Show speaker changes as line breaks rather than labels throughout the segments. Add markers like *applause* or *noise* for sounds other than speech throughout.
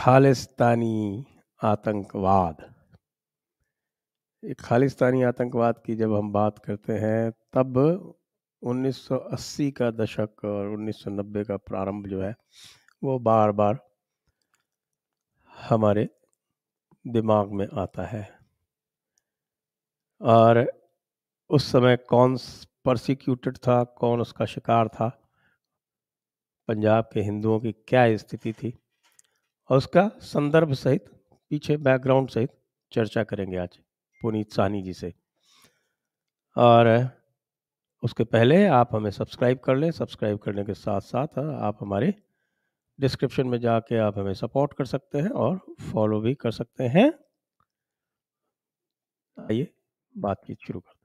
खालिस्तानी आतंकवाद खालिस्तानी आतंकवाद की जब हम बात करते हैं तब 1980 का दशक और 1990 का प्रारंभ जो है वो बार बार हमारे दिमाग में आता है और उस समय कौन प्रोसिक्यूटेड था कौन उसका शिकार था पंजाब के हिंदुओं की क्या स्थिति थी और उसका संदर्भ सहित पीछे बैकग्राउंड सहित चर्चा करेंगे आज पुनीत सहनी जी से और उसके पहले आप हमें सब्सक्राइब कर लें सब्सक्राइब करने के साथ साथ आप हमारे डिस्क्रिप्शन में जाके आप हमें सपोर्ट कर सकते हैं और फॉलो भी कर सकते हैं आइए बातचीत शुरू कर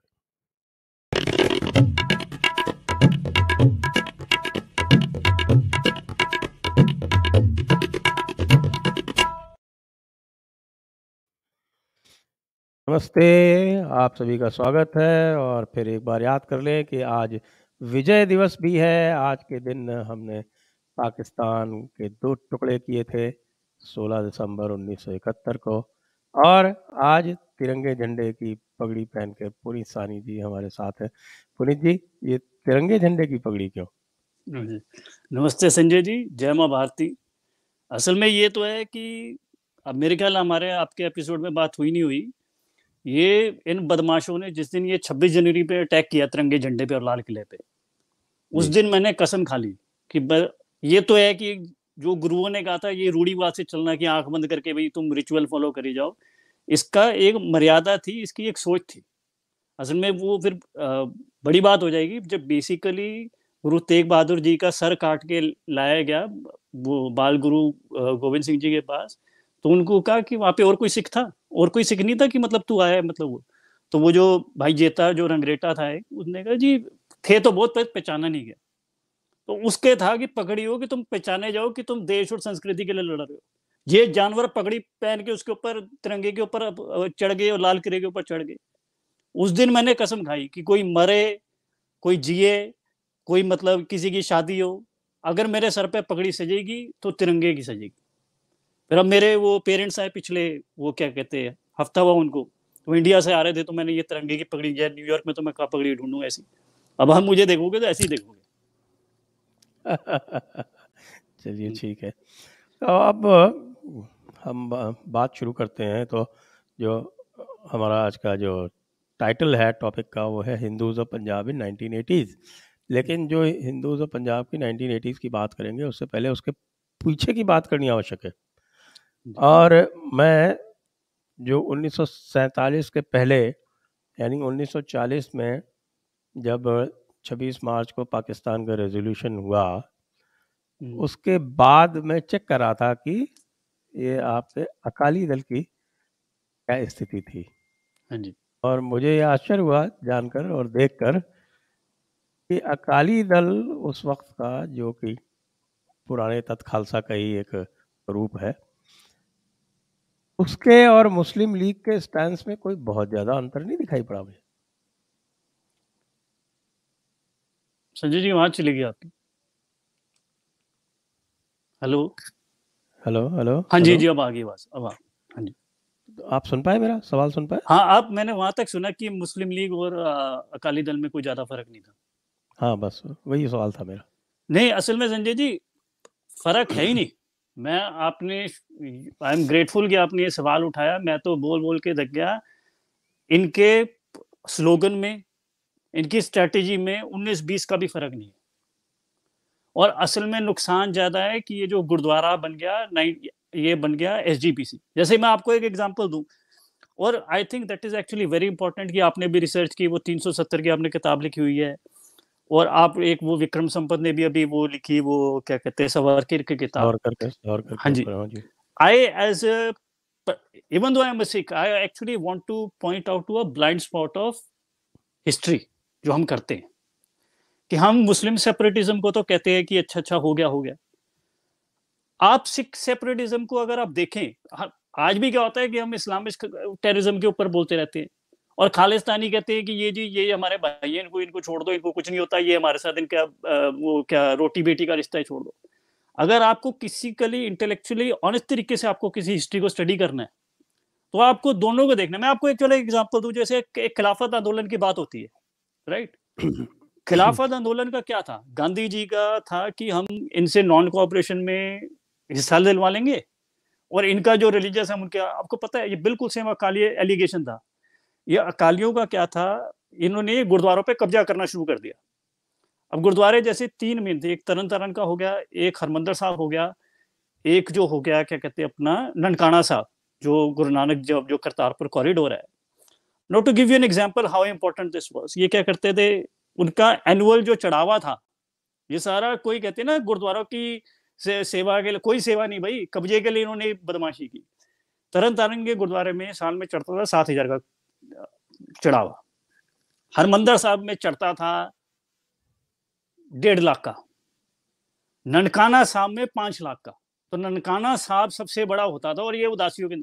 नमस्ते आप सभी का स्वागत है और फिर एक बार याद कर लें कि आज विजय दिवस भी है आज के दिन हमने पाकिस्तान के दो टुकड़े किए थे 16 दिसंबर 1971 को और आज तिरंगे झंडे की पगड़ी पहन के पुनीत सानी जी हमारे साथ हैं पुनीत जी ये तिरंगे झंडे की पगड़ी क्यों
हाँ नमस्ते संजय जी जय माँ भारती असल में ये तो है कि अब मेरे ख्याल हमारे आपके एपिसोड में बात हुई नहीं हुई ये इन बदमाशों ने जिस दिन ये 26 जनवरी पे अटैक किया तिरंगे झंडे पे और लाल किले पे उस दिन मैंने कसम खा ली कि ये तो है कि जो गुरुओं ने कहा था ये रूढ़ीवाद से चलना कि आंख बंद करके भाई तुम रिचुअल फॉलो करी जाओ इसका एक मर्यादा थी इसकी एक सोच थी असल में वो फिर बड़ी बात हो जाएगी जब बेसिकली गुरु तेग बहादुर जी का सर काट के लाया गया वो बाल गुरु गोविंद सिंह जी के पास तो उनको कहा कि वहाँ पे और कोई सिख था और कोई सिख नहीं था कि मतलब तू आया मतलब वो तो वो जो भाई जेता जो रंगरेटा था उसने कहा जी थे तो बहुत पहचाना नहीं गया तो उसके था कि पकड़ी हो कि तुम पहचाने जाओ कि तुम देश और संस्कृति के लिए लड़ रहे हो ये जानवर पगड़ी पहन के उसके ऊपर तिरंगे के ऊपर चढ़ गए और लाल किले के ऊपर चढ़ गए उस दिन मैंने कसम खाई कि कोई मरे कोई जिए कोई मतलब किसी की शादी हो अगर मेरे सर पे पगड़ी सजेगी तो तिरंगे की सजेगी फिर अब मेरे वो पेरेंट्स आए पिछले वो क्या कहते हैं हफ्ता हुआ उनको तो इंडिया से आ रहे थे तो मैंने ये तिरंगे की पगड़ी या न्यूयॉर्क में तो मैं कहा पगड़ी ढूंढूंगा ऐसी अब हम मुझे देखोगे तो ऐसे ही देखोगे
*laughs* चलिए हम्म। ठीक है तो अब हम बात शुरू करते हैं तो जो हमारा आज का जो टाइटल है टॉपिक का वो है Hindus of Punjab in nineteen eighties लेकिन जो हिंदूज ऑफ पंजाब की नाइनटीन एटीज़ की बात करेंगे उससे पहले उसके पीछे की बात करनी आवश्यक है और मैं जो 1947 के पहले यानी 1940 में जब 26 मार्च को पाकिस्तान का रेजोल्यूशन हुआ हम्म। उसके बाद मैं चेक करा था कि ये आपके अकाली दल की क्या स्थिति थी हाँ जी और मुझे ये आश्चर्य हुआ जानकर और देखकर कि अकाली दल उस वक्त का जो कि पुराने तत्खालसा का ही एक रूप है उसके और मुस्लिम लीग के स्टैंड में कोई बहुत ज़्यादा अंतर नहीं दिखाई पड़ा मुझे
संजय जी वहां चली गई आपकी हेलो
हेलो हेलो हाँ जी जी अब
आ गई आवाज़ अब आ हाँ जी तो
आप सुन पाए मेरा सवाल सुन पाए हाँ
आप मैंने वहां तक सुना कि मुस्लिम लीग और आ, अकाली दल में कोई ज्यादा फर्क नहीं था
हाँ बस वही सवाल था मेरा
नहीं असल में संजय जी फर्क है ही नहीं मैं आपने आई एम ग्रेटफुल कि आपने ये सवाल उठाया मैं तो बोल बोल के थक गया इनके स्लोगन में इनकी स्ट्रेटजी में 19-20 का भी फर्क नहीं है और असल में नुकसान ज़्यादा है कि ये जो गुरुद्वारा बन गया नाइन ये बन गया एस जैसे मैं आपको एक एग्जाम्पल दूँ और I think that is actually very important कि आपने भी रिसर्च की वो 370 की आपने किताब लिखी हुई है और आप एक वो विक्रम संपत ने भी अभी वो लिखी वो क्या कहते हैं की किताब हाँ जी आई as even though I am Sikh, I actually want to point out to a blind spot of history जो हम करते हैं कि हम मुस्लिम सेपरेटिज्म को तो कहते हैं कि अच्छा अच्छा हो गया हो गया आप सिख सेपरेटिज्म को अगर आप देखें हाँ, आज भी क्या होता है कि हम इस्लामिक टेररिज्म के ऊपर बोलते रहते हैं और खालिस्तानी कहते हैं कि ये जी ये हमारे भाई हैं इनको इनको छोड़ दो इनको कुछ नहीं होता ये हमारे साथ इनका वो क्या रोटी बेटी का रिश्ता ही छोड़ दो अगर आपको किसी इंटेलेक्चुअली ऑनेस्ट तरीके से आपको किसी हिस्ट्री को स्टडी करना है तो आपको दोनों को देखना मैं आपको एक चलो एग्जाम्पल दू जैसे एक खिलाफत आंदोलन की बात होती है राइट *clears throat* खिलाफत आंदोलन का क्या था गांधी जी का था कि हम इनसे नॉन कोऑपरेशन में हिस्सा दिलवा लेंगे और इनका जो रिलीजियस है उनके आपको पता है ये बिल्कुल सेम अकाली एलिगेशन था ये अकालियों का क्या था इन्होंने गुरुद्वारों पे कब्जा करना शुरू कर दिया अब गुरुद्वारे जैसे तीन मेन थे एक तरन तरन का हो गया एक हरमंदर साहब हो गया एक जो हो गया क्या कहते हैं अपना ननकाना साहब जो गुरु नानक जब जो करतारपुर कॉरिडोर है no to give you an example how important this was ये क्या करते थे उनका एनुअल जो चढ़ावा था ये सारा कोई कहते ना गुरुद्वारों की से, सेवा के लिए कोई सेवा नहीं भाई कब्जे के लिए इन्होंने बदमाशी की तरन तारण के गुरुद्वारे में साल में चढ़ता था सात हजार का चढ़ावा हरमंदर साहब में चढ़ता था डेढ़ लाख का ननकाना साहब में पांच लाख का तो ननकाना साहब सबसे बड़ा होता था और ये उदासियों के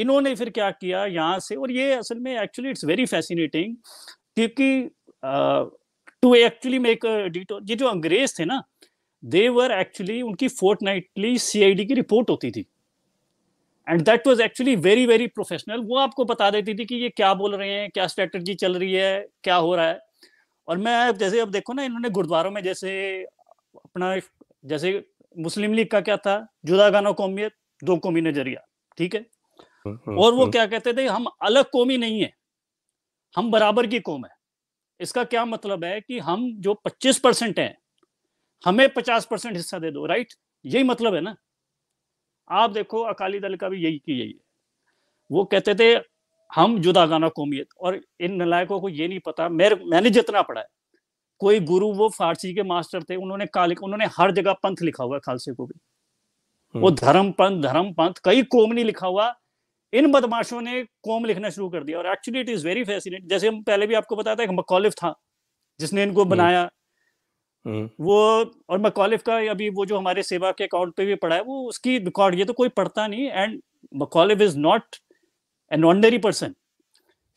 इन्होंने फिर क्या किया यहाँ से और ये असल में एक्चुअली इट्स वेरी फैसिनेटिंग क्योंकि टू एक्चुअली मेक डिटोर ये जो अंग्रेज थे ना देवर एक्चुअली उनकी फोर्थ नाइटली सीआईडी की रिपोर्ट होती थी and that was actually very very professional वो आपको बता देती थी कि ये क्या बोल रहे हैं क्या स्ट्रेटजी चल रही है क्या हो रहा है और मैं जैसे अब देखो ना इन्होंने गुरुद्वारों में जैसे अपना जैसे मुस्लिम लीग का क्या था जुदा गाना कौमियत दो कौमी नजरिया ठीक है हम्म, और वो हम्म। क्या कहते थे हम अलग कौमी नहीं है हम बराबर की कौम है इसका क्या मतलब है कि हम जो 25 परसेंट है हमें 50 परसेंट हिस्सा दे दो राइट यही मतलब है ना आप देखो अकाली दल का भी यही की यही है वो कहते थे हम जुदा गाना कौमियत और इन नलायकों को ये नहीं पता मेरे मैंने जितना पढ़ा है कोई गुरु वो फारसी के मास्टर थे उन्होंने कालिक उन्होंने हर जगह पंथ लिखा हुआ खालसे को भी वो हम्म। धर्म पंथ धर्म पंथ कई कौम नहीं लिखा हुआ इन बदमाशों ने कौम लिखना शुरू कर दिया और actually it is very fascinate जैसे हम पहले भी आपको बताया था एक मकौलिफ था जिसने इनको हम्म। बनाया हम्म। वो और मकौलिफ का अभी वो जो हमारे सेवा के अकाउंट पे भी पड़ा है वो उसकी रिकॉर्ड ये तो कोई पढ़ता नहीं and Macauliffe is not an ordinary person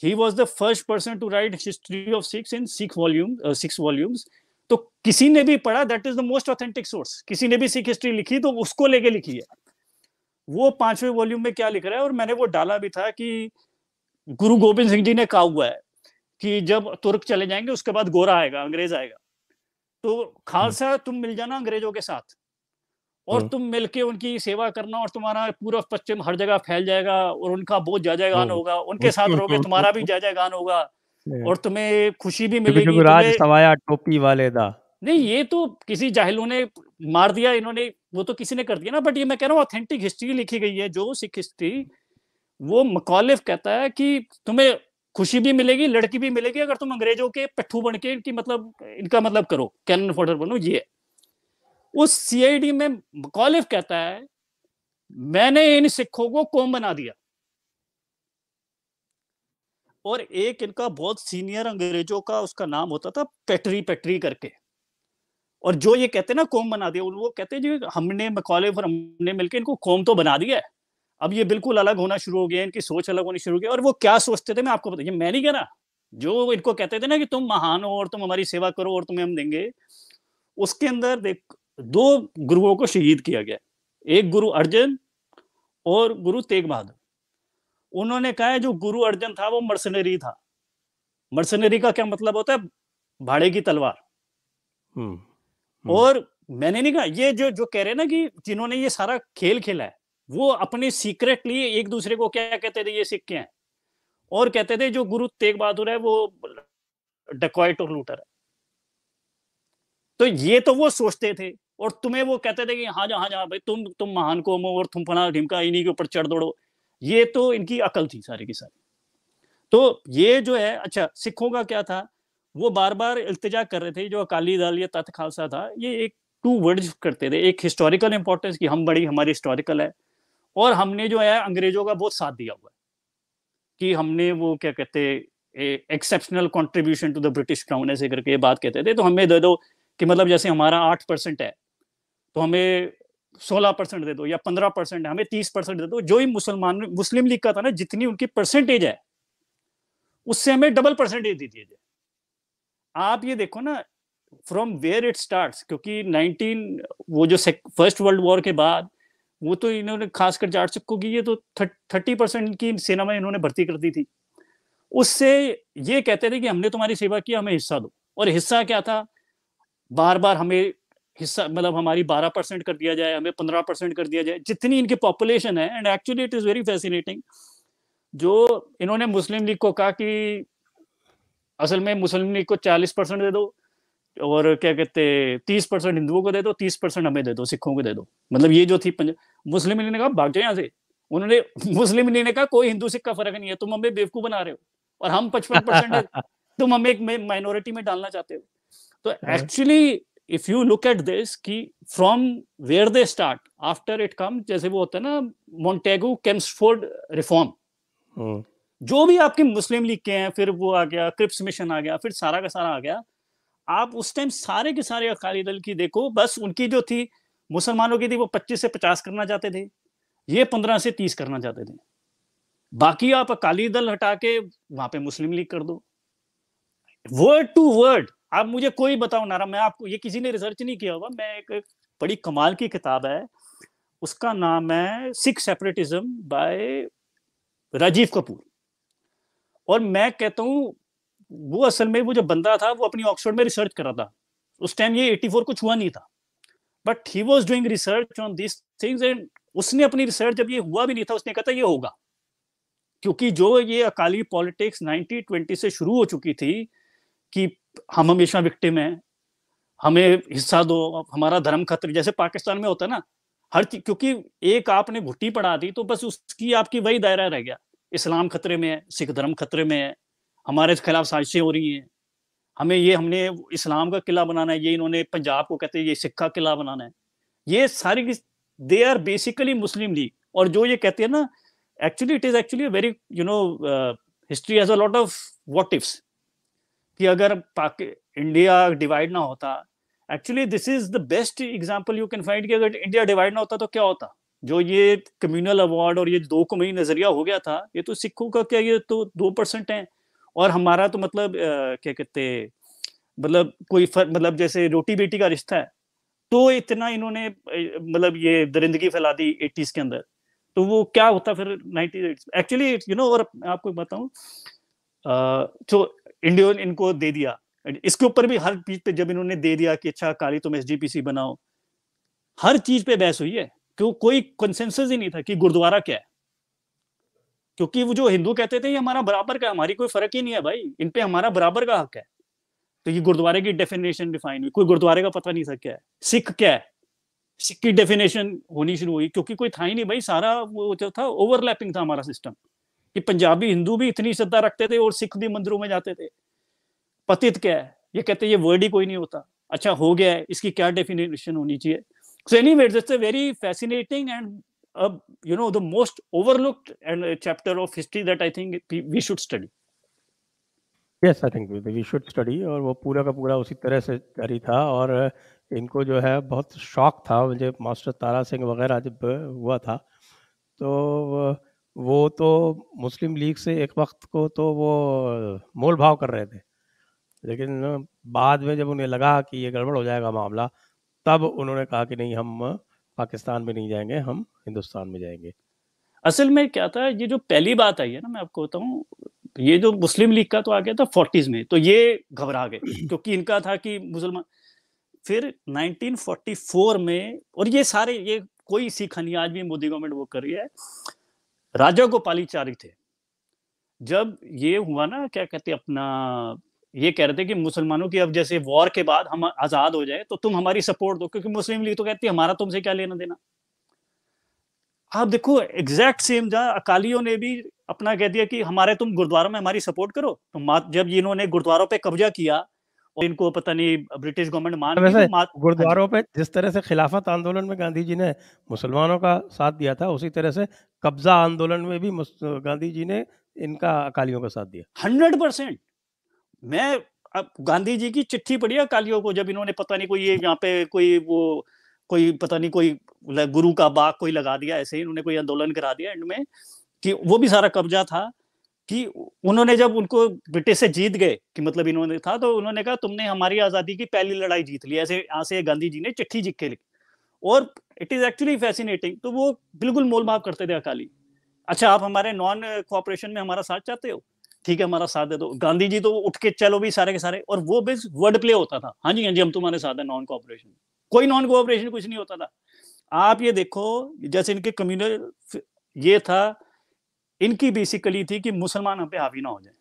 he was the first person to write history of Sikhs in six volume six volumes तो किसी ने भी पढ़ा that is the most authentic source किसी ने भी सिख हिस्ट्री लिखी तो उसको लेके लिखी है वो पांचवें वॉल्यूम में क्या लिख रहा है और मैंने वो डाला भी था कि गुरु गोविंद सिंह जी ने कहा हुआ है कि जब तुर्क चले जाएंगे उसके बाद गोरा आएगा अंग्रेज आएगा तो खालसा हम्म। तुम मिल जाना अंग्रेजों के साथ और हम्म। तुम मिलके उनकी सेवा करना और तुम्हारा पूरा पश्चिम हर जगह फैल जाएगा और उनका बहुत जय गान हाँ। होगा उनके साथ रहोगे तुम्हारा भी जय गान होगा और तुम्हें खुशी भी मिलेगी सवाया
टोपी वाले दा
नहीं ये तो किसी जाहिलों ने मार दिया इन्होंने वो तो किसी ने कर दिया ना बट ये मैं कह रहा हूँ ऑथेंटिक हिस्ट्री लिखी गई है जो सिख हिस्ट्री वो मकौलिफ कहता है कि तुम्हें खुशी भी मिलेगी लड़की भी मिलेगी अगर तुम अंग्रेजों के पट्ठू बन के इनकी मतलब इनका मतलब करो कैनन फोर्डर बनो ये उस सीआईडी में मकौलिफ कहता है मैंने इन सिखों को कौम बना दिया और एक इनका बहुत सीनियर अंग्रेजों का उसका नाम होता था पेटरी पेटरी करके और जो ये कहते ना कौम बना दिया वो कहते जी हमने मकौलिफ और हमने मिलकर इनको कौम तो बना दिया है अब ये बिल्कुल अलग होना शुरू हो गया इनकी सोच अलग होनी शुरू हो गई और वो क्या सोचते थे मैं आपको बता मैं नहीं कह रहा जो इनको कहते थे ना कि तुम महान हो और तुम हमारी सेवा करो और तुम्हें हम देंगे उसके अंदर देख दो गुरुओं को शहीद किया गया एक गुरु अर्जन और गुरु तेग बहादुर उन्होंने कहा जो गुरु अर्जन था वो मर्सनरी था मर्सनरी का क्या मतलब होता है भाड़े की तलवार हम्म, हम्म। और मैंने नहीं कहा ये जो जो कह रहे हैं ना कि जिन्होंने ये सारा खेल खेला है वो अपने सीक्रेटली एक दूसरे को क्या कहते थे ये सिक्के हैं और कहते थे जो गुरु तेग बहादुर है वो डकॉइट और लूटर है तो ये तो वो सोचते थे और तुम्हें वो कहते थे कि हाँ जहां जहां भाई तुम तुम महान को मो और तुम फना ढिमका इन्हीं के ऊपर चढ़ दौड़ो ये तो इनकी अकल थी सारी की सारी तो ये जो है अच्छा सिखों का क्या था वो बार बार इल्तजा कर रहे थे जो अकाली दल या तथ खालसा था ये एक टू वर्ड करते थे एक हिस्टोरिकल इंपॉर्टेंस की हम बड़ी हमारी हिस्टोरिकल है और हमने जो है अंग्रेजों का बहुत साथ दिया हुआ है कि हमने वो क्या कहते exceptional contribution to the British crown ऐसे करके ये बात कहते थे तो हमें दे दो कि मतलब जैसे हमारा आठ परसेंट है तो हमें सोलह परसेंट दे दो या पंद्रह परसेंट है हमें तीस परसेंट दे दो जो ही मुसलमान मुस्लिम लीग का था ना जितनी उनकी परसेंटेज है उससे हमें डबल परसेंटेज दे दिए आप ये देखो ना फ्रॉम वेयर इट स्टार्ट क्योंकि नाइनटीन वो जो फर्स्ट वर्ल्ड वॉर के बाद वो तो इन्होंने खासकर जाटसिक को की ये तो थर्टी परसेंट की सेना में इन्होंने भर्ती कर दी थी उससे ये कहते थे कि हमने तुम्हारी सेवा की हमें हिस्सा दो और हिस्सा क्या था बार बार हमें हिस्सा मतलब हमारी बारह परसेंट कर दिया जाए हमें पंद्रह परसेंट कर दिया जाए जितनी इनकी पॉपुलेशन है and actually it is very fascinating जो इन्होंने मुस्लिम लीग को कहा कि असल में मुस्लिम लीग को चालीस परसेंट दे दो और क्या कहते तीस परसेंट हिंदुओं को दे दो तीस परसेंट हमें दे दो सिखों को दे दो मतलब ये जो थी मुस्लिम लीग ने कहा भाग जाओ यहाँ से उन्होंने *laughs* मुस्लिम लीग ने कहा कोई हिंदू सिख का फर्क नहीं है तुम हमें बेवकूफ बना रहे हो और हम पचपन परसेंट *laughs* तुम हमें एक माइनॉरिटी में डालना चाहते हो तो actually if you look at this कि from where they start after it come जैसे वो होता है ना मोन्टेगो कैम्सफोर्ड रिफॉर्म जो भी आपके मुस्लिम लीग के हैं फिर वो आ गया क्रिप्स मिशन आ गया फिर सारा का सारा आ गया आप उस टाइम सारे के सारे अकाली दल की देखो बस उनकी जो थी मुसलमानों की थी वो 25 से 50 करना चाहते थे ये 15 से 30 करना चाहते थे बाकी आप अकाली दल हटा के वहां पे मुस्लिम लीग कर दो वर्ड टू वर्ड आप मुझे कोई बताओ नारा मैं आपको ये किसी ने रिसर्च नहीं किया हुआ मैं एक बड़ी कमाल की किताब है उसका नाम है सिख सेपरेटिज्म बाय राजीव कपूर और मैं कहता हूं वो असल में वो जो बंदा था वो अपनी ऑक्सफोर्ड में रिसर्च कर रहा था उस टाइम ये 84 कुछ हुआ नहीं था but he was doing research on this things and उसने अपनी रिसर्च जब ये हुआ भी नहीं था उसने कहा था ये होगा क्योंकि जो ये अकाली पॉलिटिक्स 1920 से शुरू हो चुकी थी कि हम हमेशा विक्टिम हैं हमें हिस्सा दो हमारा धर्म खतरे जैसे पाकिस्तान में होता है ना हर चीज क्योंकि एक आपने भुट्टी पढ़ा दी तो बस उसकी आपकी वही दायरा रह गया इस्लाम खतरे में है सिख धर्म खतरे में है हमारे खिलाफ साजिशें हो रही हैं हमें ये हमने इस्लाम का किला बनाना है ये इन्होंने पंजाब को कहते हैं ये सिक्का किला बनाना है ये सारी they are basically Muslim League और जो ये कहते हैं ना actually it is actually very you know history has a lot of what ifs कि अगर इंडिया डिवाइड ना होता actually this is the best example you can find कि अगर इंडिया डिवाइड ना होता तो क्या होता जो ये कम्युनल अवार्ड और ये दो कमी नजरिया हो गया था ये तो सिखों का क्या ये तो दो परसेंट है और हमारा तो मतलब क्या कहते मतलब कोई फर, मतलब जैसे रोटी बेटी का रिश्ता है तो इतना इन्होंने मतलब ये दरिंदगी फैला दी एटीज के अंदर तो वो क्या होता फिर नाइनटी एक्चुअली यू नो और आपको बताऊं जो इंडियन इनको दे दिया इसके ऊपर भी हर चीज पे जब इन्होंने दे दिया कि अच्छा काली तुम एस बनाओ हर चीज पे बहस हुई है क्यों कोई कंसेंसस ही नहीं था कि गुरुद्वारा क्या है क्योंकि वो जो हिंदू कहते थे ये हमारा बराबर का हमारी कोई फर्क ही नहीं है भाई इन पे हमारा बराबर का हक है तो ये गुरुद्वारे की डेफिनेशन डिफाइन हुई कोई गुरुद्वारे का पता नहीं था क्या है सिख क्या है सिख की डेफिनेशन होनी शुरू हुई क्योंकि कोई था ही नहीं भाई सारा वो जो था ओवरलैपिंग था हमारा सिस्टम कि पंजाबी हिंदू भी इतनी श्रद्धा रखते थे और सिख भी मंदिरों में जाते थे पतित क्या है ये कहते ये वर्ड ही कोई नहीं होता अच्छा हो गया है इसकी क्या डेफिनेशन होनी चाहिए so anyway it's a very fascinating and a you know the most overlooked and a chapter of history that I think we should study.
Yes I think we should study और वो पूरा का पूरा उसी तरह से जारी था और इनको जो है बहुत शौक था मुझे मास्टर तारा सिंह वगैरह जब हुआ था तो वो तो मुस्लिम लीग से एक वक्त को तो वो मोल भाव कर रहे थे लेकिन बाद में जब उन्हें लगा कि ये गड़बड़ हो जाएगा मामला तब उन्होंने कहा कि नहीं हम पाकिस्तान में नहीं जाएंगे हम हिंदुस्तान में जाएंगे असल में क्या था ये जो पहली बात आई है ना मैं आपको बताऊँ ये जो मुस्लिम लीग का तो आ गया था फोर्टीज
में तो ये घबरा गए *clears throat* क्योंकि इनका था कि मुसलमान फिर 1944 में और ये सारे ये कोई सीखा नहीं आज भी मोदी गवर्नमेंट वो कर रही है राजा गोपालीचारी थे जब ये हुआ ना क्या कहते अपना ये कह रहे थे कि मुसलमानों की अब जैसे वॉर के बाद हम आजाद हो जाए तो तुम हमारी सपोर्ट दो क्योंकि मुस्लिम लीग तो कहती है हमारा तुमसे क्या लेना देना आप देखो एग्जैक्ट सेम जहां अकालियों ने भी अपना कह दिया कि हमारे तुम गुरुद्वारों में हमारी सपोर्ट करो तो जब इन्होंने गुरुद्वारों पे कब्जा किया और इनको पता नहीं ब्रिटिश गवर्नमेंट मान तो हाँ गुरुद्वारों
पे जिस तरह से खिलाफत आंदोलन में गांधी जी ने मुसलमानों का साथ दिया था उसी तरह से कब्जा आंदोलन में भी गांधी जी ने इनका अकालियों का साथ दिया हंड्रेड परसेंट
मैं अब गांधी जी की चिट्ठी पढ़ी अकालियों को जब इन्होंने पता नहीं कोई ये यहाँ पे कोई वो कोई पता नहीं कोई गुरु का बाग कोई लगा दिया ऐसे ही उन्होंने कोई आंदोलन करा दिया एंड में कि वो भी सारा कब्जा था कि उन्होंने जब उनको ब्रिटिश से जीत गए कि मतलब इन्होंने था तो उन्होंने कहा तुमने हमारी आजादी की पहली लड़ाई जीत ली ऐसे यहाँ से गांधी जी ने चिट्ठी जीत के लिखी और इट इज एक्चुअली फैसिनेटिंग तो वो बिल्कुल मोल भाव करते थे अकाली अच्छा आप हमारे नॉन कोऑपरेशन में हमारा साथ चाहते हो ठीक है हमारा साथ दे दो गांधी जी तो उठ के चलो भी सारे के सारे और वो बेस वर्ड प्ले होता था हाँ जी हाँ जी हम तुम्हारे साथ है नॉन कोऑपरेशन कोई नॉन कोऑपरेशन कुछ नहीं होता था आप ये देखो जैसे इनके कम्युनल ये था इनकी बेसिकली थी कि मुसलमान हम पे हावी ना हो जाए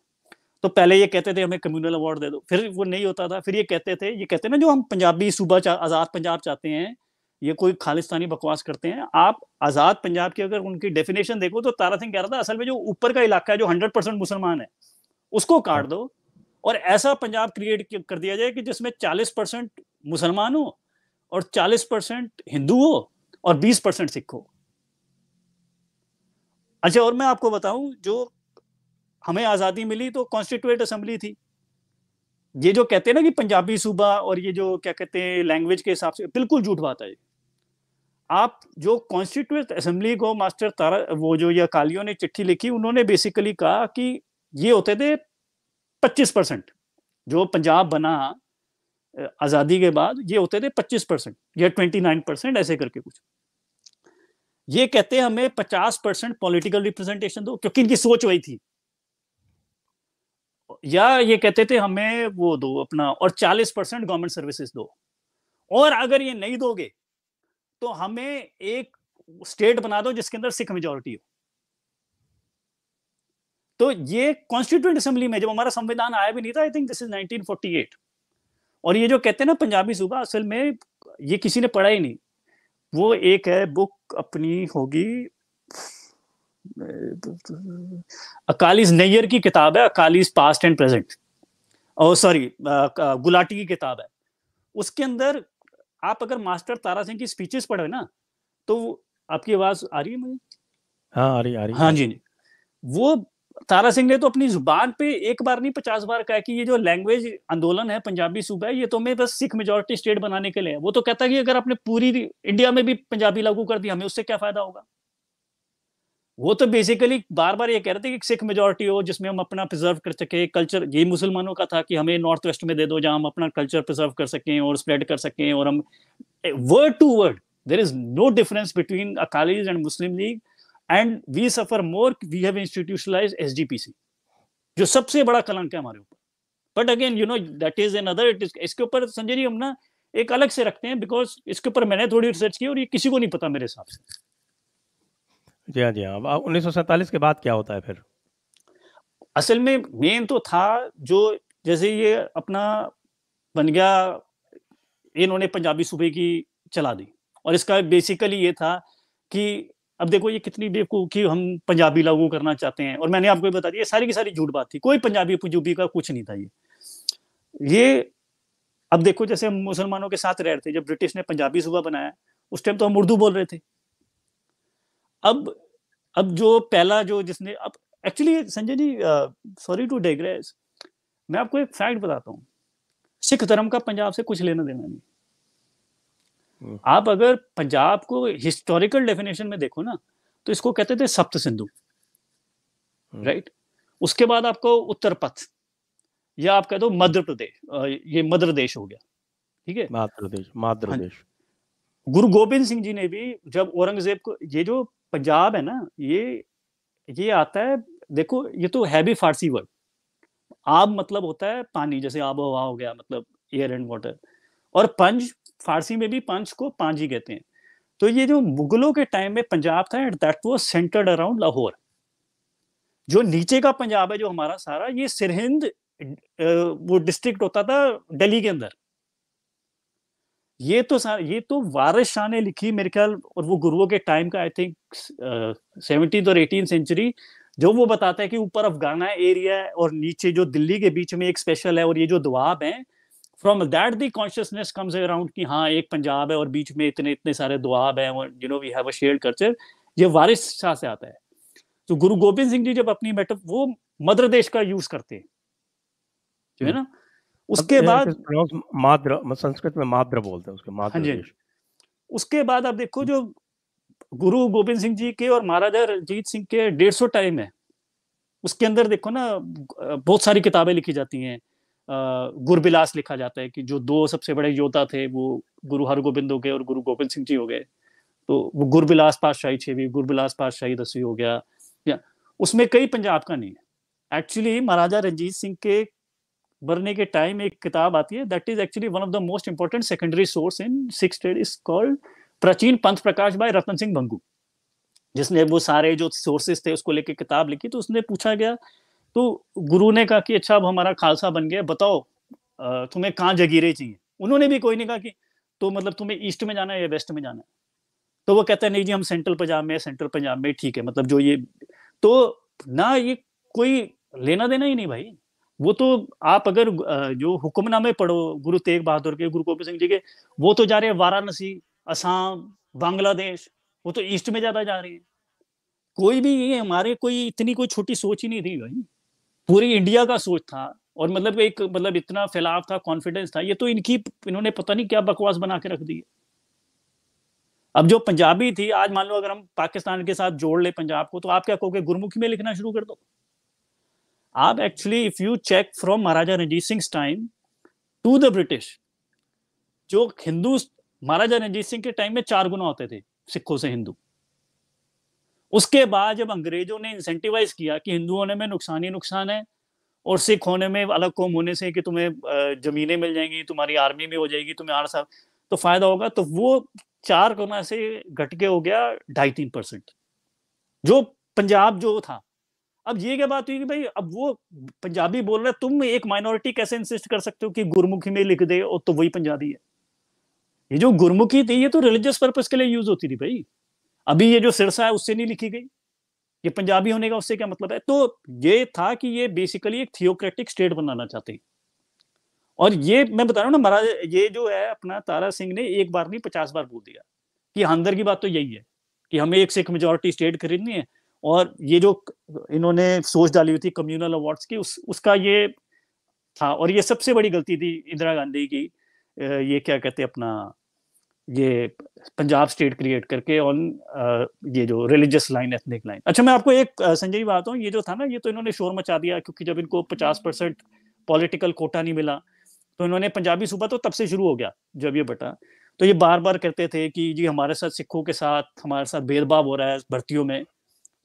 तो पहले ये कहते थे हमें कम्युनल अवार्ड दे दो फिर वो नहीं होता था फिर ये कहते थे ये कहते ना जो हम पंजाबी सूबा आज़ाद पंजाब चाहते हैं ये कोई खालिस्तानी बकवास करते हैं आप आजाद पंजाब की अगर उनकी डेफिनेशन देखो तो तारा सिंह कह रहा था असल में जो ऊपर का इलाका है जो हंड्रेड परसेंट मुसलमान है उसको काट हाँ। दो और ऐसा पंजाब क्रिएट कर दिया जाए कि जिसमें चालीस परसेंट मुसलमान हो और चालीस परसेंट हिंदू हो और बीस परसेंट सिख हो अच्छा और मैं आपको बताऊं जो हमें आज़ादी मिली तो कॉन्स्टिट्यूट असेंबली थी ये जो कहते हैं ना कि पंजाबी सूबा और ये जो क्या कहते हैं लैंग्वेज के हिसाब से बिल्कुल झूठ बात है आप जो कॉन्स्टिट्यूंट असेंबली को मास्टर तारा वो जो या कालियों ने चिट्ठी लिखी उन्होंने बेसिकली कहा कि ये होते थे 25 परसेंट जो पंजाब बना आज़ादी के बाद ये होते थे 25 परसेंट या 29 परसेंट ऐसे करके कुछ ये कहते हमें 50 परसेंट पॉलिटिकल रिप्रेजेंटेशन दो क्योंकि इनकी सोच वही थी या ये कहते थे हमें वो दो अपना और 40 परसेंट गवर्नमेंट सर्विसेज दो और अगर ये नहीं दोगे तो हमें एक स्टेट बना दो जिसके अंदर सिख मेजोरिटी हो तो ये कॉन्स्टिट्यूंट असेंबली में जब हमारा संविधान आया भी नहीं था आई थिंक दिस इज 1948 और ये जो कहते हैं ना पंजाबी सूबा असल में ये किसी ने पढ़ा ही नहीं वो एक है बुक अपनी होगी अकालीज नैयर की किताब है अकालीज पास्ट एंड प्रेजेंट और सॉरी गुलाटी की किताब है उसके अंदर आप अगर मास्टर तारा सिंह की स्पीचेस पढ़े ना तो आपकी आवाज आ रही है मुझे
हाँ आ रही आ रही हाँ जी
वो तारा सिंह ने तो अपनी जुबान पे एक बार नहीं पचास बार कहा कि ये जो लैंग्वेज आंदोलन है पंजाबी सूबा है ये तो हमें बस सिख मेजोरिटी स्टेट बनाने के लिए है वो तो कहता है कि अगर आपने पूरी इंडिया में भी पंजाबी लागू कर दी हमें उससे क्या फायदा होगा वो तो बेसिकली बार बार ये कह रहे थे कि सिख मेजोरिटी हो जिसमें हम अपना प्रिजर्व कर सके कल्चर ये मुसलमानों का था कि हमें नॉर्थ वेस्ट में दे दो जहां हम अपना कल्चर प्रिजर्व कर सकें और स्प्रेड कर सकें और हम word to word there is no difference between Akalis and Muslim League and we suffer more we have institutionalised जो सबसे बड़ा कलंक है हमारे ऊपर but again you know that is another it is इसके ऊपर संजय जी हम ना एक अलग से रखते हैं बिकॉज इसके ऊपर मैंने थोड़ी रिसर्च की और ये किसी को नहीं पता मेरे हिसाब से
जी हाँ जी हाँ अब उन्नीस के बाद क्या होता है फिर
असल में मेन तो था जो जैसे ये अपना बन गया इन्होंने पंजाबी सूबे की चला दी और इसका बेसिकली ये था कि अब देखो ये कितनी बेवकूफ़ी हम पंजाबी लागू करना चाहते हैं और मैंने आपको बता दिया सारी की सारी झूठ बात थी कोई पंजाबी पंजूबी का कुछ नहीं था ये ये अब देखो जैसे हम मुसलमानों के साथ रह रहे थे जब ब्रिटिश ने पंजाबी सूबा बनाया उस टाइम तो हम उर्दू बोल रहे थे अब अब जो पहला जो जिसने अब actually Sanjay ji sorry to digress मैं आपको एक फैक्ट बताता हूँ सिख धर्म का पंजाब से कुछ लेना देना नहीं हम्म। आप अगर पंजाब को हिस्टोरिकल डेफिनेशन में देखो ना तो इसको कहते थे सप्त सिंधु राइट हम्म। उसके बाद आपको उत्तर पथ या आप कह दो मध्य प्रदेश ये मध्य देश हो गया
ठीक है मध्य प्रदेश मध्य हाँ प्रदेश
गुरु गोबिंद सिंह जी ने भी जब औरंगजेब को ये जो पंजाब है ना ये ये आता है देखो ये तो है भी फारसी वर्ड आब मतलब होता है पानी जैसे आब हवा हो गया मतलब एयर एंड वाटर और पंज फारसी में भी पंज को ही कहते हैं तो ये जो मुगलों के टाइम में पंजाब था and that was centred around Lahore जो नीचे का पंजाब है जो हमारा सारा ये सिरहिंद वो डिस्ट्रिक्ट होता था दिल्ली के अंदर ये तो ये तो वारिस शाह ने लिखी मेरे ख्याल और वो गुरुओं के टाइम का आई थिंक सेवनटीन और एटीन सेंचुरी जो वो बताता है कि ऊपर अफगाना एरिया है और नीचे जो दिल्ली के बीच में एक स्पेशल है और ये जो दुआब है from that the consciousness comes around कि हाँ एक पंजाब है और बीच में इतने इतने सारे दुआब हैं और you know we have a shared culture ये वारिस शाह से आता है तो गुरु गोबिंद सिंह जी जब अपनी मेटअप वो मदर देश का यूज करते हैं जो है हम्म। ना
उसके बाद माद्र मतलब संस्कृत में माद्र बोलते हैं उसके हाँ माद्र
उसके बाद आप देखो हम्म। जो गुरु गोविंद सिंह जी के और महाराजा रंजीत सिंह के डेढ़ सौ टाइम है उसके अंदर देखो ना बहुत सारी किताबें लिखी जाती हैं गुरबिलास लिखा जाता है कि जो दो सबसे बड़े योद्धा थे वो गुरु हरगोबिंद हो गए और गुरु गोविंद सिंह जी हो गए तो वो गुरबिलास पातशाही छवी गुरबिलास पातशाही दसवीं हो गया या उसमें कई पंजाब का नहीं है एक्चुअली महाराजा रंजीत सिंह के मरने के टाइम एक किताब आती है that is actually one of the most important secondary source in Sikhs trade is called Prachin Panth Prakash by Ratan Singh Bhangu जिसने वो सारे जो सोर्सेस थे उसको लेके किताब लिखी तो उसने पूछा गया तो गुरु ने कहा कि अच्छा अब हमारा खालसा बन गया बताओ तुम्हें कहाँ जगीरे चाहिए उन्होंने भी कोई नहीं कहा कि तो मतलब तुम्हें ईस्ट में जाना है या वेस्ट में जाना है तो वो कहता है नहीं जी हम सेंट्रल पंजाब में सेंट्रल पंजाब में ठीक है मतलब जो ये तो ना ये कोई लेना देना ही नहीं भाई वो तो आप अगर जो हुक्मनामे पढ़ो गुरु तेग बहादुर के गुरु गोबिंद सिंह जी के वो तो जा रहे हैं वाराणसी असम बांग्लादेश वो तो ईस्ट में ज्यादा जा रहे हैं कोई भी ये हमारे कोई इतनी कोई छोटी सोच ही नहीं थी भाई पूरी इंडिया का सोच था और मतलब एक मतलब इतना फैलाव था कॉन्फिडेंस था ये तो इनकी इन्होंने पता नहीं क्या बकवास बना के रख दी अब जो पंजाबी थी आज मान लो अगर हम पाकिस्तान के साथ जोड़ ले पंजाब को तो आप क्या कहोगे गुरुमुखी में लिखना शुरू कर दो आप actually if you check from Maharaja Ranjit Singh time to the British जो हिंदू महाराजा रणजीत सिंह के टाइम में चार गुना होते थे सिखों से हिंदू उसके बाद जब अंग्रेजों ने इंसेंटिवाइज किया कि हिंदू होने में नुकसान ही नुकसान है और सिख होने में अलग कौम होने से कि तुम्हें जमीनें मिल जाएंगी तुम्हारी आर्मी में हो जाएगी तुम्हें आठ साल तो फायदा होगा तो वो चार गुना से घट के हो गया ढाई तीन परसेंट जो पंजाब जो था अब ये क्या बात हुई कि भाई अब वो पंजाबी बोल रहा है तुम एक माइनॉरिटी कैसे इंसिस्ट कर सकते हो कि गुरमुखी में लिख दे और तो वही पंजाबी है ये जो गुरमुखी थी ये तो रिलीजियस पर्पज के लिए यूज होती थी भाई अभी ये जो सिरसा है उससे नहीं लिखी गई ये पंजाबी होने का उससे क्या मतलब है तो ये था कि ये बेसिकली एक थियोक्रेटिक स्टेट बनाना चाहते हैं और ये मैं बता रहा हूँ ना महाराज ये जो है अपना तारा सिंह ने एक बार नहीं पचास बार बोल दिया कि हंदर की बात तो यही है कि हमें एक सिख मेजोरिटी स्टेट खरीदनी है और ये जो इन्होंने सोच डाली हुई थी कम्युनल अवार्ड्स की उस उसका ये था और ये सबसे बड़ी गलती थी इंदिरा गांधी की ये क्या कहते अपना ये पंजाब स्टेट क्रिएट करके ऑन ये जो रिलीजियस लाइन एथनिक लाइन अच्छा मैं आपको एक संजय बात हूँ ये जो था ना ये तो इन्होंने शोर मचा दिया क्योंकि जब इनको पचास परसेंट पॉलिटिकल कोटा नहीं मिला तो इन्होंने पंजाबी सूबा तो तब से शुरू हो गया जब ये बटा तो ये बार बार कहते थे कि जी हमारे साथ सिखों के साथ हमारे साथ भेदभाव हो रहा है भर्तियों में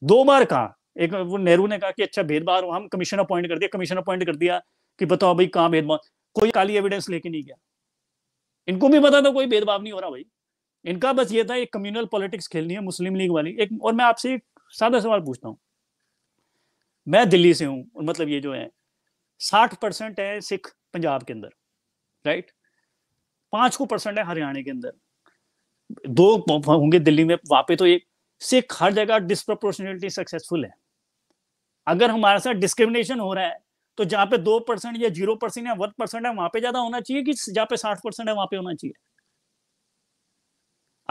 दो बार कहा एक वो नेहरू ने कहा कि अच्छा भेदभाव हम कमीशन अपॉइंट कर दिया कमीशन अपॉइंट कर दिया कि बताओ भाई कहाँ भेदभाव कोई काली एविडेंस लेके नहीं गया इनको भी पता था कोई भेदभाव नहीं हो रहा भाई इनका बस ये था एक कम्युनल पॉलिटिक्स खेलनी है मुस्लिम लीग वाली एक और मैं आपसे एक सादा सवाल पूछता हूँ मैं दिल्ली से हूँ मतलब ये जो है साठ परसेंट है सिख पंजाब के अंदर राइट पांच को परसेंट है हरियाणा के अंदर दो होंगे दिल्ली में वहां पे तो एक सिख हर जगह डिस्प्रोपोर्शनलिटी सक्सेसफुल है अगर हमारे साथ डिस्क्रिमिनेशन हो रहा है तो जहाँ पे दो परसेंट या जीरो परसेंट या वन परसेंट है वहां पे ज्यादा होना चाहिए कि जहाँ पे साठ परसेंट है वहां पे होना चाहिए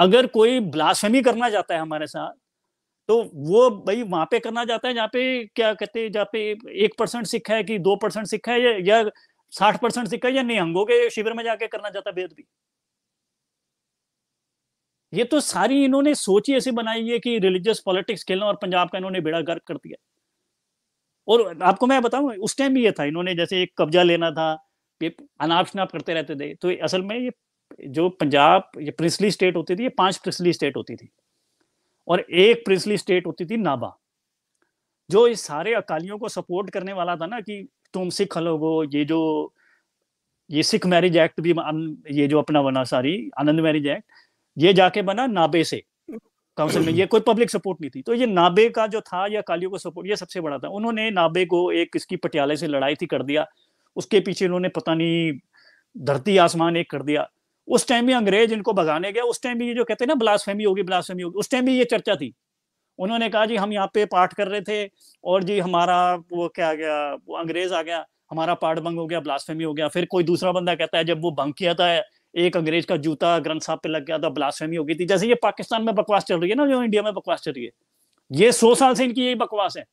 अगर कोई ब्लास्फेमी करना चाहता है हमारे साथ तो वो भाई वहां पे करना चाहता है जहाँ पे क्या कहते हैं जहाँ पे एक परसेंट सिखा है कि दो परसेंट सिखा है या साठ परसेंट सिखा है या निहंगों के शिविर में जाके करना चाहता है भेद भी ये तो सारी इन्होंने सोच ही ऐसी बनाई है कि रिलीजियस पॉलिटिक्स खेलना और पंजाब का इन्होंने बेड़ा गर्क कर दिया और आपको मैं बताऊं उस टाइम भी ये था इन्होंने जैसे एक कब्जा लेना था ये अनाप शनाप करते रहते थे तो असल में ये जो पंजाब ये प्रिंसली स्टेट होती थी ये पांच प्रिंसली स्टेट होती थी और एक प्रिंसली स्टेट होती थी नाबा जो इस सारे अकालियों को सपोर्ट करने वाला था ना कि तुम सिख अलग ये जो ये सिख मैरिज एक्ट भी ये जो अपना बना सारी आनंद मैरिज एक्ट ये जाके बना नाबे से काउंसिल में *clears throat* ये कोई पब्लिक सपोर्ट नहीं थी तो ये नाबे का जो था या कालियों का सपोर्ट ये सबसे बड़ा था उन्होंने नाबे को एक इसकी पटियाले से लड़ाई थी कर दिया उसके पीछे उन्होंने पता नहीं धरती आसमान एक कर दिया उस टाइम भी अंग्रेज इनको भगाने गया उस टाइम भी ये जो कहते हैं ना ब्लास्फेमी होगी ब्लास्फेमी होगी उस टाइम भी ये चर्चा थी उन्होंने कहा जी हम यहाँ पे पाठ कर रहे थे और जी हमारा वो क्या गया वो अंग्रेज आ गया हमारा पाठ भंग हो गया ब्लास्फेमी हो गया फिर कोई दूसरा बंदा कहता है जब वो भंग किया था एक अंग्रेज का जूता ग्रंथ साहब पे लग गया था ब्लासफेमी हो गई थी जैसे ये पाकिस्तान में बकवास चल रही है ना जो इंडिया में बकवास चल रही है ये सौ साल से इनकी यही बकवास है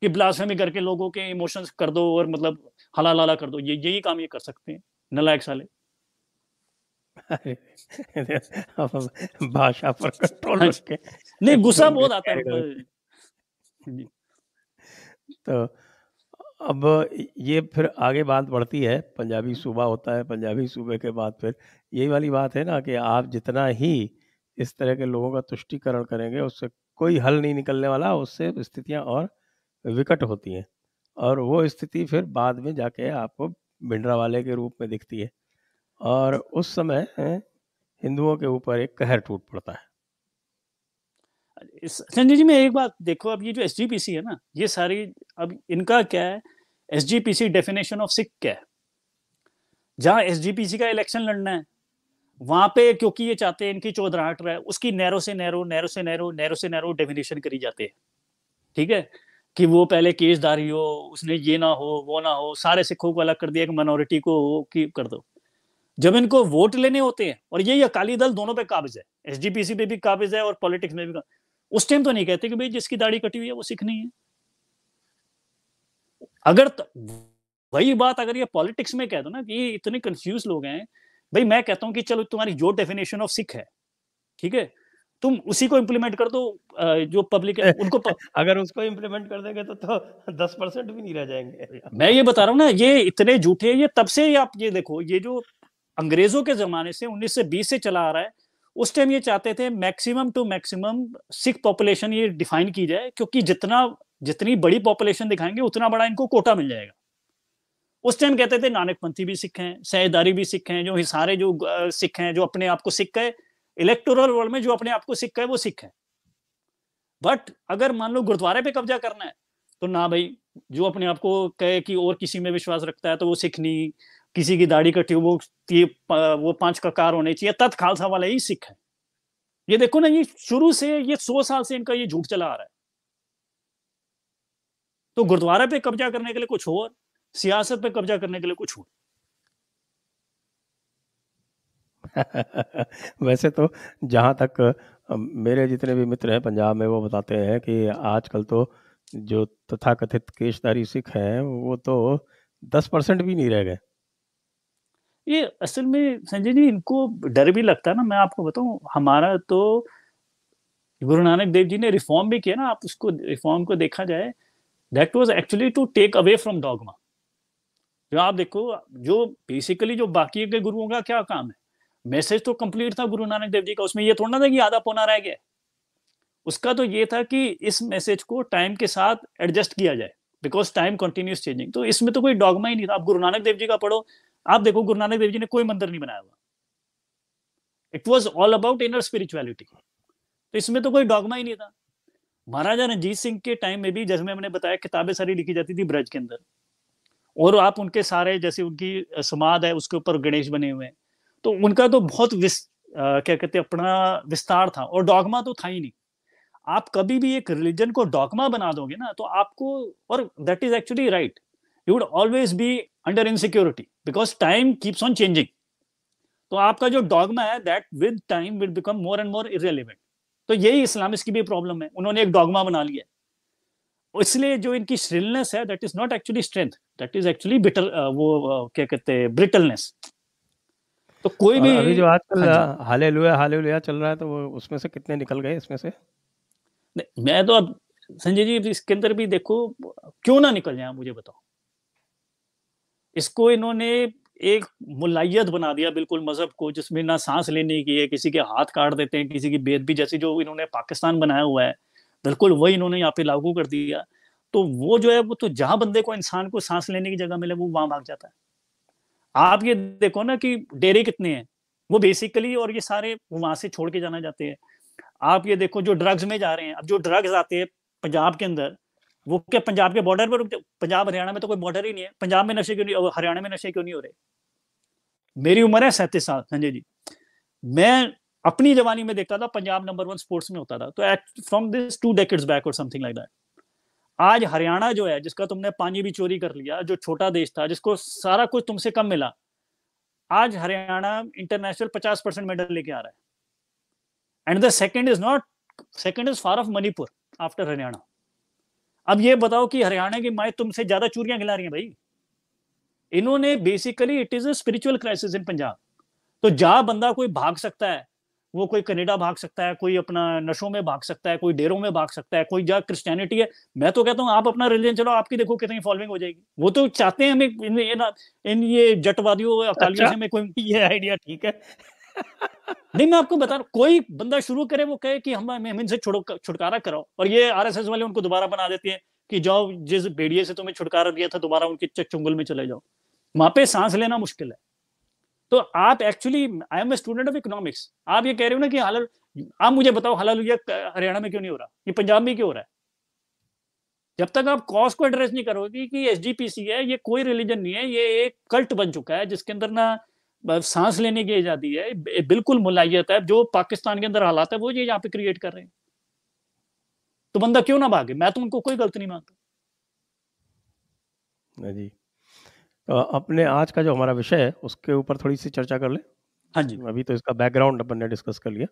कि ब्लासफेमी करके लोगों के इमोशंस कर दो और मतलब हला लाला कर दो ये यही काम ये कर सकते हैं
नलायक साले भाषा पर हाँ कंट्रोल नहीं गुस्सा बहुत आता है तो अब ये फिर आगे बात बढ़ती है पंजाबी हम्म। सूबा होता है पंजाबी सूबे के बाद फिर यही वाली बात है ना कि आप जितना ही इस तरह के लोगों का तुष्टिकरण करेंगे उससे कोई हल नहीं निकलने वाला उससे स्थितियां और विकट होती हैं और वो स्थिति फिर बाद में जाके आपको भिंडरा वाले के रूप में दिखती है और उस समय हिंदुओं के ऊपर एक कहर टूट पड़ता है संजय जी मैं एक बात देखो अब ये जो एस
है ना ये सारी अब इनका क्या है एसजीपीसी डेफिनेशन ऑफ सिख क्या है जहां एसजीपीसी का इलेक्शन लड़ना है वहां पे क्योंकि ये चाहते हैं इनकी चौधराहट रहा है उसकी नैरो से नैरो नैरो से नैरो नैरो से नैरो डेफिनेशन करी जाते हैं ठीक है कि वो पहले केसदारी हो उसने ये ना हो वो ना हो सारे सिखों को अलग कर दिया एक माइनॉरिटी को की कर दो जब इनको वोट लेने होते हैं और यही अकाली दल दोनों पे काबिज है एसजीपीसी पे भी काबिज है और पॉलिटिक्स में भी उस टाइम तो नहीं कहते कि भाई जिसकी दाढ़ी कटी हुई है वो सिख नहीं है अगर तो, वही बात अगर ये पॉलिटिक्स में कह दो ना कि इतने कंफ्यूज लोग हैं भाई मैं कहता हूँ कि चलो तुम्हारी जो डेफिनेशन ऑफ सिख है ठीक है तुम उसी को इम्प्लीमेंट कर दो जो पब्लिक है उनको पब... *laughs* अगर उसको
इम्प्लीमेंट कर देंगे तो तो दस परसेंट भी नहीं रह जाएंगे
मैं ये बता रहा हूँ ना ये इतने झूठे ये तब से आप ये देखो ये जो अंग्रेजों के जमाने से उन्नीस से बीस से चला आ रहा है उस टाइम ये चाहते थे maximum to maximum Sikh population ये डिफाइन की जाए क्योंकि जितना जितनी बड़ी पॉपुलेशन दिखाएंगे उतना बड़ा इनको कोटा मिल जाएगा उस टाइम कहते थे नानकपंथी भी सिख हैं सहेदारी भी सिख हैं जो हिसारे जो सिख हैं जो अपने आप को सिख है इलेक्टोरल वर्ल्ड में जो अपने आप को सिख है वो सिख है बट अगर मान लो गुरुद्वारे पे कब्जा करना है तो ना भाई जो अपने आप को कहे कि और किसी में विश्वास रखता है तो वो सिख नहीं किसी की दाढ़ी कटी वो वो पांच ककार होने चाहिए तत् खालसा वाला ही सिख है ये देखो ना ये शुरू से ये सौ साल से इनका ये झूठ चला आ रहा है तो गुरुद्वारा पे कब्जा करने के लिए कुछ और सियासत पे कब्जा करने के लिए कुछ और
*laughs* वैसे तो जहाँ तक मेरे जितने भी मित्र हैं पंजाब में वो बताते हैं कि आजकल तो जो तथाकथित केशधारी सिख हैं वो तो दस परसेंट भी नहीं रह गए
ये असल में संजय जी इनको डर भी लगता है ना मैं आपको बताऊं हमारा तो गुरु नानक देव जी ने रिफॉर्म भी किया ना आप उसको रिफॉर्म को देखा जाए that was actually to take away from dogma जो आप देखो जो बेसिकली जो बाकी के गुरुओं का क्या काम है मैसेज तो कंप्लीट था गुरु नानक देव जी का उसमें ये थोड़ा ना था कि आधा पौना रह गया उसका तो ये था कि इस मैसेज को टाइम के साथ एडजस्ट किया जाए बिकॉज टाइम कंटिन्यूस चेंजिंग तो इसमें तो कोई डॉगमा ही नहीं था आप गुरु नानक देव जी का पढ़ो आप देखो गुरु नानक देव जी ने कोई मंदिर नहीं बनाया हुआ it was all about inner spirituality तो इसमें तो कोई डॉगमा ही नहीं था महाराजा रणजीत सिंह के टाइम में भी जैसे मैंने बताया किताबें सारी लिखी जाती थी ब्रज के अंदर और आप उनके सारे जैसे उनकी समाध है उसके ऊपर गणेश बने हुए हैं तो उनका तो बहुत विस आ, क्या कहते हैं अपना विस्तार था और डॉगमा तो था ही नहीं आप कभी भी एक रिलीजन को डॉगमा बना दोगे ना तो आपको और that is actually right you would always be under insecurity because time keeps on changing तो आपका जो डॉगमा है that with time will become more and more irrelevant तो यही इस्लामिस्ट की भी प्रॉब्लम है उन्होंने एक डॉगमा बना लिया इसलिए जो इनकी श्रिलनेस है that is not actually strength that is actually bitter वो uh, क्या
कहते हैं ब्रिटलनेस तो कोई भी अभी जो आजकल हाँ uh, हाले लुया हाले लुया चल रहा है तो वो उसमें से कितने निकल गए इसमें से नहीं मैं तो अब संजय जी इसके
अंदर भी देखो क्यों ना निकल जाए मुझे बताओ इसको इन्होंने एक मुलायत बना दिया बिल्कुल मजहब को जिसमें ना सांस लेने की है किसी के हाथ काट देते हैं किसी की बेदबी जैसी जो इन्होंने पाकिस्तान बनाया हुआ है बिल्कुल वही इन्होंने यहाँ पे लागू कर दिया तो वो जो है वो तो जहां बंदे को इंसान को सांस लेने की जगह मिले वो वहां भाग जाता है आप ये देखो ना कि डेरे कितने हैं वो बेसिकली और ये सारे वहां से छोड़ के जाना जाते हैं आप ये देखो जो ड्रग्स में जा रहे हैं अब जो ड्रग्स आते हैं पंजाब के अंदर वो क्या पंजाब के बॉर्डर पर पंजाब हरियाणा में तो कोई बॉर्डर ही नहीं है पंजाब में नशे क्यों नहीं हरियाणा में नशे क्यों नहीं हो रहे मेरी उम्र है सैंतीस साल संजय जी मैं अपनी जवानी में देखता था पंजाब नंबर वन स्पोर्ट्स में होता था तो at from this two decades back और समथिंग लाइक दैट आज हरियाणा जो है जिसका तुमने पानी भी चोरी कर लिया जो छोटा देश था जिसको सारा कुछ तुमसे कम मिला आज हरियाणा इंटरनेशनल पचास परसेंट मेडल लेके आ रहा है and the second is not second is far off Manipur after Haryana अब ये बताओ कि हरियाणा की माए तुमसे ज्यादा चूरियां खिला रही हैं भाई इन्होंने basically it is a spiritual crisis in Punjab तो जहां बंदा कोई भाग सकता है वो कोई कनेडा भाग सकता है कोई अपना नशों में भाग सकता है कोई डेरों में भाग सकता है कोई जहाँ क्रिस्टियनिटी है मैं तो कहता हूँ आप अपना रिलीजन चलो आपकी देखो कितनी फॉलोइंग हो जाएगी वो तो चाहते हैं हमें इन, इन ये जटवादियों अकालियों अच्छा, से हमें कोई ये आइडिया ठीक है नहीं मैं आपको बता रहा कोई बंदा शुरू करे वो कहे कि हम हम इनसे छुटकारा करो और ये आरएसएस वाले उनको दोबारा बना देते हैं कि जाओ जिस भेड़िए से तुम्हें छुटकारा दिया था दोबारा उनके चुंगल में चले जाओ वहां पे सांस लेना मुश्किल है तो आप actually I am a student of economics आप ये कह रहे हो ना कि हाल आप मुझे बताओ हालाल हरियाणा में क्यों नहीं हो रहा ये पंजाब में क्यों हो रहा है जब तक आप कॉस्ट को एड्रेस नहीं करोगे कि एस है ये कोई रिलीजन नहीं है ये एक कल्ट बन चुका है जिसके अंदर ना मतलब सांस लेने की आज़ादी है बिल्कुल मुलायत है जो पाकिस्तान के अंदर हालात है वो ये यहाँ पे क्रिएट कर रहे हैं तो बंदा क्यों ना भागे मैं तो उनको कोई गलत नहीं मानता
जी अपने आज का जो हमारा विषय है उसके ऊपर थोड़ी सी चर्चा कर ले हाँ जी अभी तो इसका बैकग्राउंड अपन ने डिस्कस कर लिया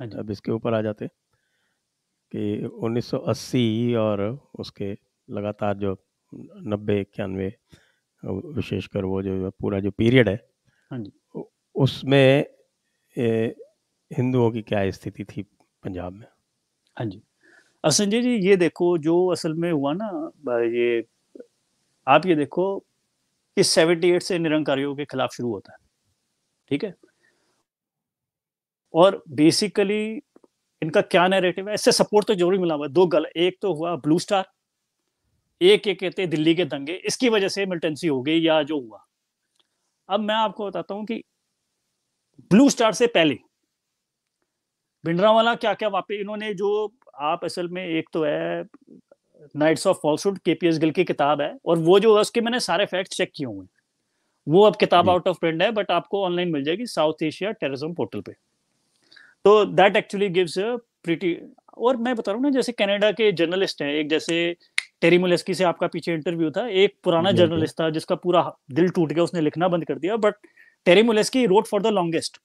हाँ जी अब इसके ऊपर आ जाते कि 1980 और उसके लगातार जो नब्बे इक्यानवे विशेषकर वो जो पूरा जो पीरियड है हाँ जी उसमें हिंदुओं की क्या स्थिति थी पंजाब में हाँ जी अब संजय जी ये देखो जो असल में
हुआ ना ये आप ये देखो कि सेवेंटी एट से निरंकारियों के खिलाफ शुरू होता है ठीक है और बेसिकली इनका क्या नैरेटिव है इससे सपोर्ट तो जरूर मिला हुआ दो गल एक तो हुआ ब्लू स्टार एक ये कहते दिल्ली के दंगे इसकी वजह से मिलिटेंसी हो गई या जो हुआ अब मैं आपको बताता हूं कि ब्लू स्टार से पहले भिंडरावाला क्या क्या वापस इन्होंने जो आप असल में एक तो है knights of falsehood K P S Gill की किताब है और वो जो है उसके मैंने सारे फैक्ट चेक किए हुए वो अब किताब आउट ऑफ प्रिंट है बट आपको ऑनलाइन मिल जाएगी साउथ एशिया टेररिज्म पोर्टल पे तो दैट एक्चुअली गिव्स प्रिटी और मैं बता रहा हूँ ना जैसे कनाडा के जर्नलिस्ट हैं एक जैसे टेरी मोलेस्की से आपका पीछे इंटरव्यू था एक पुराना जर्नलिस्ट था जिसका पूरा दिल टूट गया उसने लिखना बंद कर दिया but Terry Milewski wrote for the longest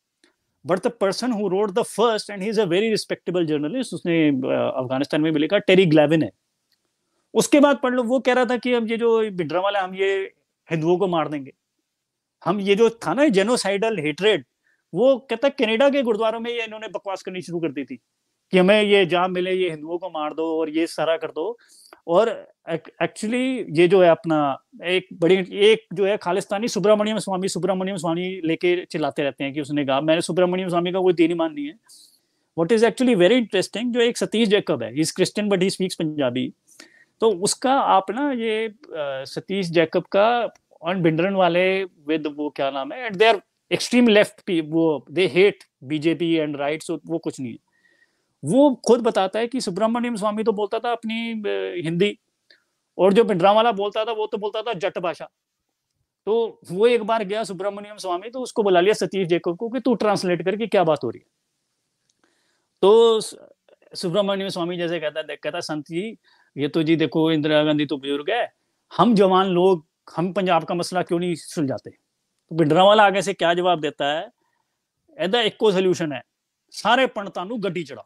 but the person who wrote the first and he is a very respectable journalist उसने अफगानिस्तान में भी लिखा टेरी ग्लेविन है उसके बाद पढ़ लो वो कह रहा था कि हम ये जो बिड्रा वाला हम ये हिंदुओं को मार देंगे हम ये जो था ना जेनोसाइडल हेटरेड वो कहता कनाडा के गुरुद्वारों में ये इन्होंने बकवास करनी शुरू कर दी थी कि हमें ये जाम मिले ये हिंदुओं को मार दो और ये सारा कर दो और एक्चुअली ये जो है अपना एक बड़ी एक जो है खालिस्तानी सुब्रमण्यम स्वामी सुब्रमण्यम स्वामी लेके चिल्लाते रहते हैं कि उसने कहा मैंने सुब्रमण्यम स्वामी का कोई दीनी मान नहीं है what is actually very interesting जो एक सतीश जैकब है is Christian but he speaks Punjabi तो उसका आप ना ये सतीश जैकब का ऑन भिंडरन वाले विद वो क्या नाम है and they are extreme left वो they hate BJP and right so वो कुछ नहीं है वो खुद बताता है कि सुब्रमण्यम स्वामी तो बोलता था अपनी हिंदी और जो वाला बोलता था वो तो बोलता था जट भाषा तो वो एक बार गया सुब्रमण्यम स्वामी तो उसको बुला लिया सतीश जेकब को कि तू ट्रांसलेट करके क्या बात हो रही है तो सुब्रमण्यम स्वामी जैसे कहता कहता संत जी ये तो जी देखो इंदिरा गांधी तो बुजुर्ग है हम जवान लोग हम पंजाब का मसला क्यों नहीं सुलझाते तो वाला आगे से क्या जवाब देता है एदा एको सोल्यूशन है सारे पंडित गड्डी चढ़ाओ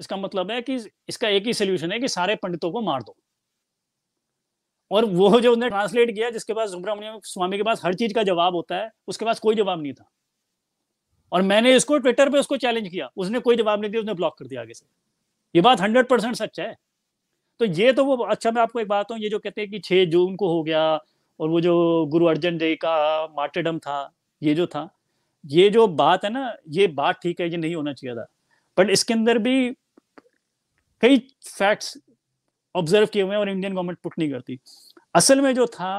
इसका मतलब है कि इसका एक ही सोल्यूशन है कि सारे पंडितों को मार दो और वो जो उन्हें ट्रांसलेट किया जिसके पास सुब्रमण्यम स्वामी के पास हर चीज का जवाब होता है उसके पास कोई जवाब नहीं था और मैंने इसको ट्विटर पे उसको चैलेंज किया उसने कोई जवाब नहीं दिया उसने ब्लॉक कर दिया आगे से ये बात हंड्रेड परसेंट सच है तो ये तो वो अच्छा मैं आपको एक बात हूँ ये जो कहते हैं कि छह जून को हो गया और वो जो गुरु अर्जन देव का मार्टेडम था ये जो था ये जो बात है ना ये बात ठीक है ये नहीं होना चाहिए था बट इसके अंदर भी कई फैक्ट्स ऑब्जर्व किए हुए हैं और इंडियन गवर्नमेंट पुट नहीं करती असल में जो था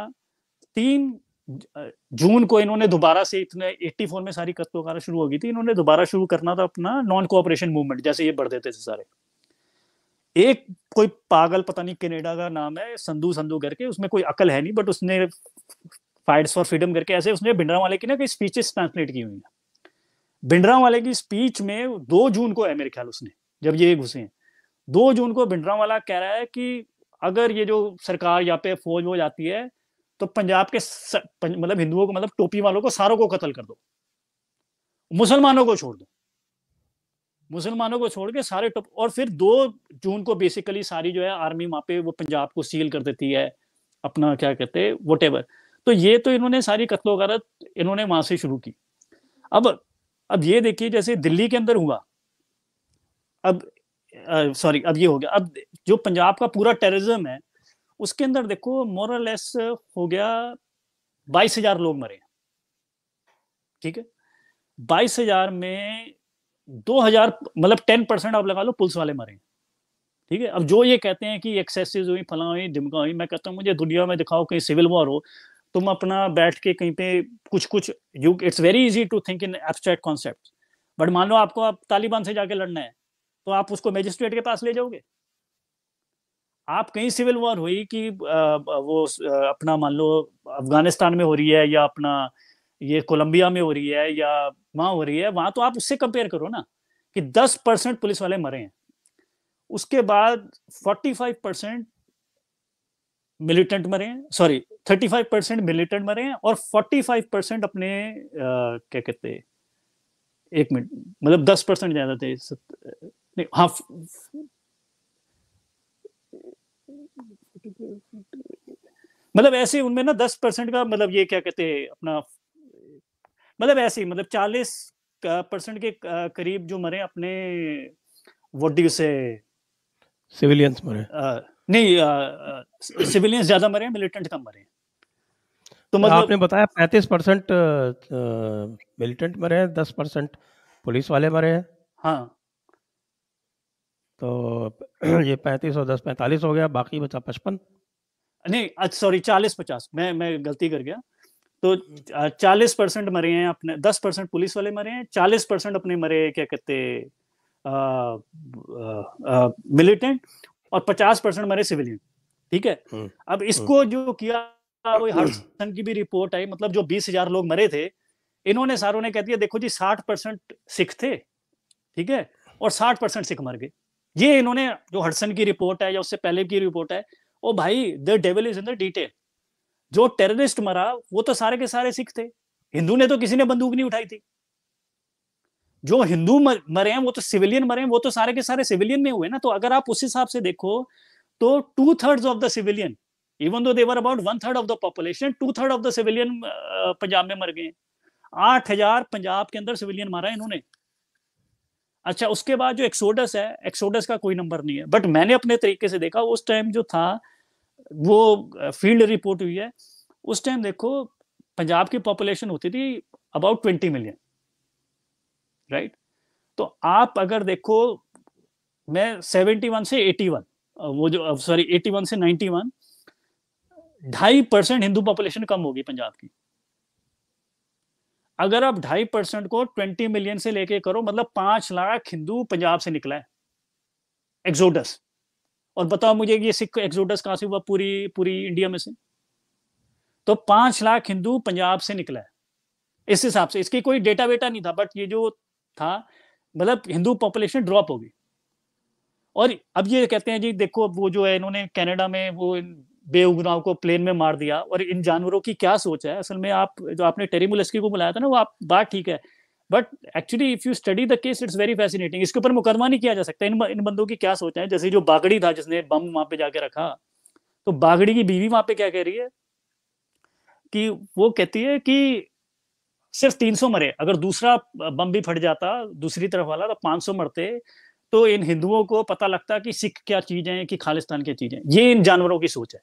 तीन जून को इन्होंने दोबारा से इतने 84 में सारी वगैरह शुरू हो गई थी इन्होंने दोबारा शुरू करना था अपना नॉन कोऑपरेशन मूवमेंट जैसे ये बढ़ देते थे सारे एक कोई पागल पता नहीं कनेडा का नाम है संधु संधु करके उसमें कोई अकल है नहीं बट उसने फाइट्स फॉर फ्रीडम करके ऐसे उसने भिंडरा वाले की ना कई स्पीचेस ट्रांसलेट की हुई है भिंडरा वाले की स्पीच में दो जून को है मेरे ख्याल उसने जब ये घुसे हैं दो जून को भिंडरा वाला कह रहा है कि अगर ये जो सरकार यहाँ पे फौज हो जाती है तो पंजाब के मतलब हिंदुओं को मतलब टोपी वालों को सारों को कत्ल कर दो मुसलमानों को छोड़ दो मुसलमानों को छोड़ के सारे टोप और फिर दो जून को बेसिकली सारी जो है आर्मी वहां पे वो पंजाब को सील कर देती है अपना क्या कहते हैं वट तो ये तो इन्होंने सारी कत्लो गलत इन्होंने वहां से शुरू की अब अब ये देखिए जैसे दिल्ली के अंदर हुआ अब सॉरी अब ये हो गया अब जो पंजाब का पूरा टेररिज्म है उसके अंदर देखो मोरलेस हो गया बाईस हजार लोग मरे ठीक है बाईस हजार में दो हजार मतलब टेन परसेंट आप लगा लो पुलिस वाले मरे ठीक है अब जो ये कहते हैं कि एक्सेसिज हुई फला हुई ढिमका हुई मैं कहता हूँ मुझे दुनिया में दिखाओ कहीं सिविल वॉर हो तुम अपना बैठ के कहीं पे कुछ कुछ you it's very easy to think in abstract concept but मान लो आपको आप तालिबान से जाके लड़ना है तो आप उसको मजिस्ट्रेट के पास ले जाओगे आप कहीं सिविल वॉर हुई कि वो अपना मान लो अफगानिस्तान में हो रही है या अपना ये कोलंबिया में हो रही है या वहां हो रही है वहां तो आप उससे कंपेयर करो ना कि 10 परसेंट पुलिस वाले मरे हैं उसके बाद 45 परसेंट मिलिटेंट मरे हैं सॉरी 35 परसेंट मिलिटेंट मरे हैं और 45 परसेंट अपने आ, क्या कहते हैं एक मिनट मतलब 10 परसेंट ज्यादा थे हाँ मतलब ऐसे उनमें ना दस परसेंट का मतलब ये क्या कहते हैं अपना मतलब ऐसे मतलब चालीस परसेंट के करीब जो मरे अपने वॉट से
सिविलियंस मरे
आ, नहीं सिविलियंस ज्यादा मरे मिलिटेंट कम मरे
तो मतलब आपने बताया पैंतीस परसेंट मिलिटेंट मरे हैं दस परसेंट पुलिस वाले मरे हैं हाँ तो *clears throat* ये पैंतीस और दस पैंतालीस हो गया बाकी बचा पचपन
नहीं सॉरी चालीस पचास मैं मैं गलती कर गया तो चालीस परसेंट मरे हैं अपने दस परसेंट पुलिस वाले मरे हैं चालीस परसेंट अपने मरे क्या कहते मिलिटेंट और पचास परसेंट मरे सिविलियन ठीक है हम्म, अब हम्म। इसको जो किया वो हम्म। हर्षन की भी रिपोर्ट आई मतलब जो बीस हजार लोग मरे थे इन्होंने सारों ने कह दिया देखो जी साठ परसेंट सिख थे ठीक है और साठ परसेंट सिख मर गए ये इन्होंने जो हडसन की रिपोर्ट है या उससे पहले की रिपोर्ट है ओ भाई the devil is in the detail जो टेररिस्ट मरा वो तो सारे के सारे सिख थे हिंदू ने तो किसी ने बंदूक नहीं उठाई थी जो हिंदू मरे हैं वो तो सिविलियन मरे हैं वो तो सारे के सारे सिविलियन में हुए ना तो अगर आप उस हिसाब से देखो तो two third of the civilian even though they were about one third of the population two third of the civilian Punjab में मर गए आठ हजार पंजाब के अंदर सिविलियन मारा इन्होंने अच्छा उसके बाद जो एक्सोडस है एक्सोडस का कोई नंबर नहीं है बट मैंने अपने तरीके से देखा उस टाइम जो था वो फील्ड रिपोर्ट हुई है उस टाइम देखो पंजाब की पॉपुलेशन होती थी अबाउट ट्वेंटी मिलियन राइट तो आप अगर देखो मैं सेवेंटी वन से एटी वन वो जो सॉरी एटी वन से नाइन्टी वन ढाई परसेंट हिंदू पॉपुलेशन कम होगी पंजाब की अगर आप ढाई परसेंट को ट्वेंटी मिलियन से लेके करो मतलब पांच लाख हिंदू पंजाब से निकला है एक्सोडस और बताओ मुझे ये सिख एक्सोडस कहां से हुआ पूरी पूरी इंडिया में से तो पांच लाख हिंदू पंजाब से निकला है इस हिसाब से इसकी कोई डेटा वेटा नहीं था बट ये जो था मतलब हिंदू पॉपुलेशन ड्रॉप होगी और अब ये कहते हैं जी देखो वो जो है इन्होंने कनाडा में वो बेगुनाव को प्लेन में मार दिया और इन जानवरों की क्या सोच है असल में आप जो आपने टेरीमुलस्की को बुलाया था ना वो आप बात ठीक है but actually if you study the case it's very fascinating इसके ऊपर मुकदमा नहीं किया जा सकता इन इन बंदों की क्या सोच है जैसे जो बागड़ी था जिसने बम वहां पे जाके रखा तो बागड़ी की बीवी वहां पे क्या कह रही है कि वो कहती है कि सिर्फ 300 मरे अगर दूसरा बम भी फट जाता दूसरी तरफ वाला तो 500 मरते तो इन हिंदुओं को पता लगता कि सिख क्या चीजें कि खालिस्तान क्या चीजें ये इन जानवरों की सोच है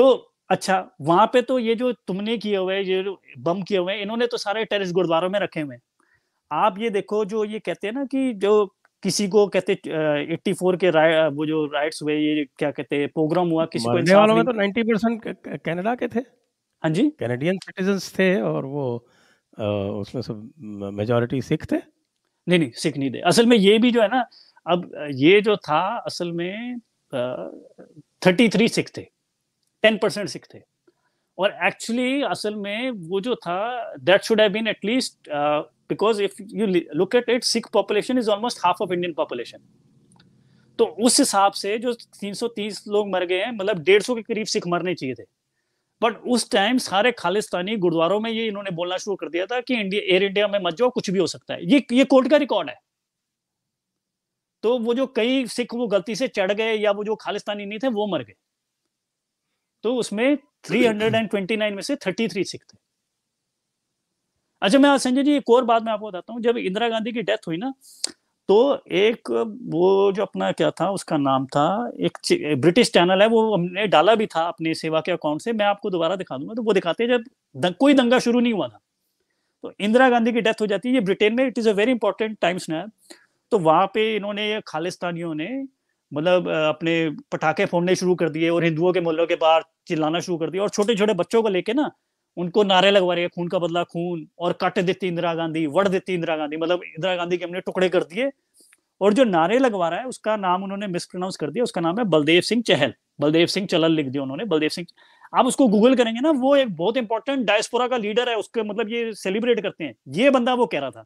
तो अच्छा वहां पे तो ये जो तुमने किए हुए ये बम किए हुए इन्होंने तो सारे टेरिस गुरुद्वारों में रखे हुए हैं आप ये देखो जो ये कहते हैं ना कि जो किसी को कहते एट्टी फोर के राय वो जो राइट्स हुए ये क्या कहते हैं प्रोग्राम हुआ किसी को वालों में तो नाइन्टी परसेंट कैनेडा के थे
हाँ जी कैनेडियन सिटीजन थे और वो उसमें सब मेजोरिटी सिख थे नहीं नहीं सिख नहीं थे असल में ये भी जो है ना अब ये जो था असल
में थर्टी थ्री सिख थे टेन परसेंट सिख थे और एक्चुअली असल में वो जो था that should have been at least because if you look at it Sikh population is almost half of Indian population तो उस हिसाब से जो 330 लोग मर गए हैं मतलब 150 के करीब सिख मरने चाहिए थे बट उस टाइम सारे खालिस्तानी गुरुद्वारों में ये इन्होंने बोलना शुरू कर दिया था कि इंडिया एयर इंडिया में मत जाओ कुछ भी हो सकता है ये ये कोर्ट का रिकॉर्ड है तो वो जो कई सिख वो गलती से चढ़ गए या वो जो खालिस्तानी नहीं थे वो मर गए तो उसमें 329 में से 33 सिख थे अच्छा मैं संजय जी एक और बात मैं आपको बताता हूँ जब इंदिरा गांधी की डेथ हुई ना तो एक वो जो अपना क्या था उसका नाम था एक ब्रिटिश चैनल है वो हमने डाला भी था अपने सेवा के अकाउंट से मैं आपको दोबारा दिखा दूंगा तो वो दिखाते हैं जब दं, कोई दंगा शुरू नहीं हुआ था तो इंदिरा गांधी की डेथ हो जाती है ये ब्रिटेन में it is a very important times ना तो वहां पे इन्होंने खालिस्तानियों ने मतलब अपने पटाखे फोड़ने शुरू कर दिए और हिंदुओं के मोहल्लों के बाहर चिल्लाना शुरू कर दिया और छोटे छोटे बच्चों को लेके ना उनको नारे लगवा रहे खून का बदला खून और कट देती इंदिरा गांधी वट देती इंदिरा गांधी मतलब इंदिरा गांधी के हमने टुकड़े कर दिए और जो नारे लगवा रहा है उसका नाम उन्होंने मिसप्रोनाउंस कर दिया उसका नाम है बलदेव सिंह चहल बलदेव सिंह चलल लिख दिया उन्होंने बलदेव सिंह आप उसको गूगल करेंगे ना वो एक बहुत इंपॉर्टेंट डायस्पोरा का लीडर है उसके मतलब ये सेलिब्रेट करते हैं ये बंदा वो कह रहा था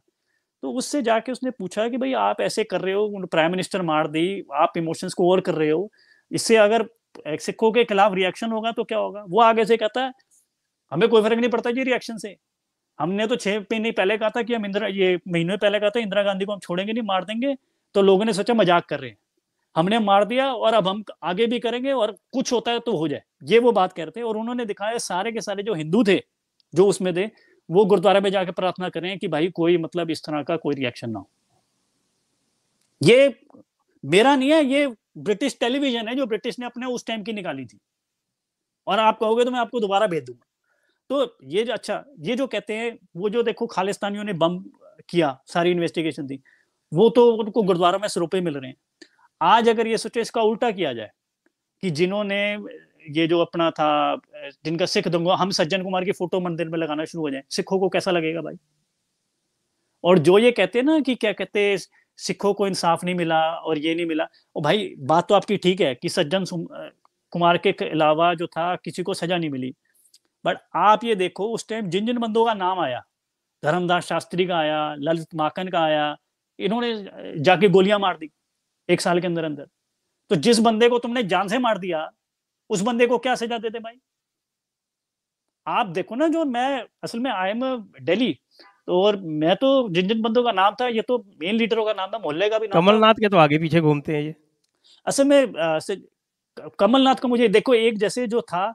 तो उससे जाके उसने पूछा कि भाई आप ऐसे कर रहे हो प्राइम मिनिस्टर मार दी आप इमोशंस को ओवर कर रहे हो इससे अगर सिखों के खिलाफ रिएक्शन होगा तो क्या होगा वो आगे से कहता है हमें कोई फर्क नहीं पड़ता जी रिएक्शन से हमने तो छह महीने पहले कहा था कि हम इंदिरा ये महीने पहले कहा था इंदिरा गांधी को हम छोड़ेंगे नहीं मार देंगे तो लोगों ने सोचा मजाक कर रहे हैं हमने मार दिया और अब हम आगे भी करेंगे और कुछ होता है तो हो जाए ये वो बात करते हैं और उन्होंने दिखाया सारे के सारे जो हिंदू थे जो उसमें थे वो गुरुद्वारा में जाकर प्रार्थना करें कि भाई कोई मतलब इस तरह का कोई रिएक्शन ना हो ये मेरा नहीं है ये ब्रिटिश टेलीविजन है जो ब्रिटिश ने अपने उस टाइम की निकाली थी और आप कहोगे तो मैं आपको दोबारा भेज दूंगा तो ये जो अच्छा ये जो कहते हैं वो जो देखो खालिस्तानियों ने बम किया सारी इन्वेस्टिगेशन थी वो तो उनको गुरुद्वारा में सरोपे मिल रहे हैं आज अगर ये सोचे इसका उल्टा किया जाए कि जिन्होंने ये जो अपना था जिनका सिख दंगा हम सज्जन कुमार की फोटो मंदिर में लगाना शुरू हो जाए सिखों को कैसा लगेगा भाई और जो ये कहते हैं ना कि क्या कहते सिखों को इंसाफ नहीं मिला और ये नहीं मिला और भाई बात तो आपकी ठीक है कि सज्जन कुमार के अलावा जो था किसी को सजा नहीं मिली बट आप ये देखो उस टाइम जिन जिन बंदों का नाम आया धर्मदास शास्त्री का आया ललित माकन का आया इन्होंने जाके गोलियां मार दी एक साल के अंदर अंदर तो जिस बंदे को तुमने जान से मार दिया उस बंदे को क्या सजा देते भाई आप देखो ना जो मैं असल में आई एम डेली तो और मैं तो जिन जिन बंदों का नाम था ये तो मेन लीडरों का नाम था मोहल्ले का भी नाम कमलनाथ
के तो आगे पीछे घूमते हैं ये
असल में कमलनाथ का मुझे देखो एक जैसे जो था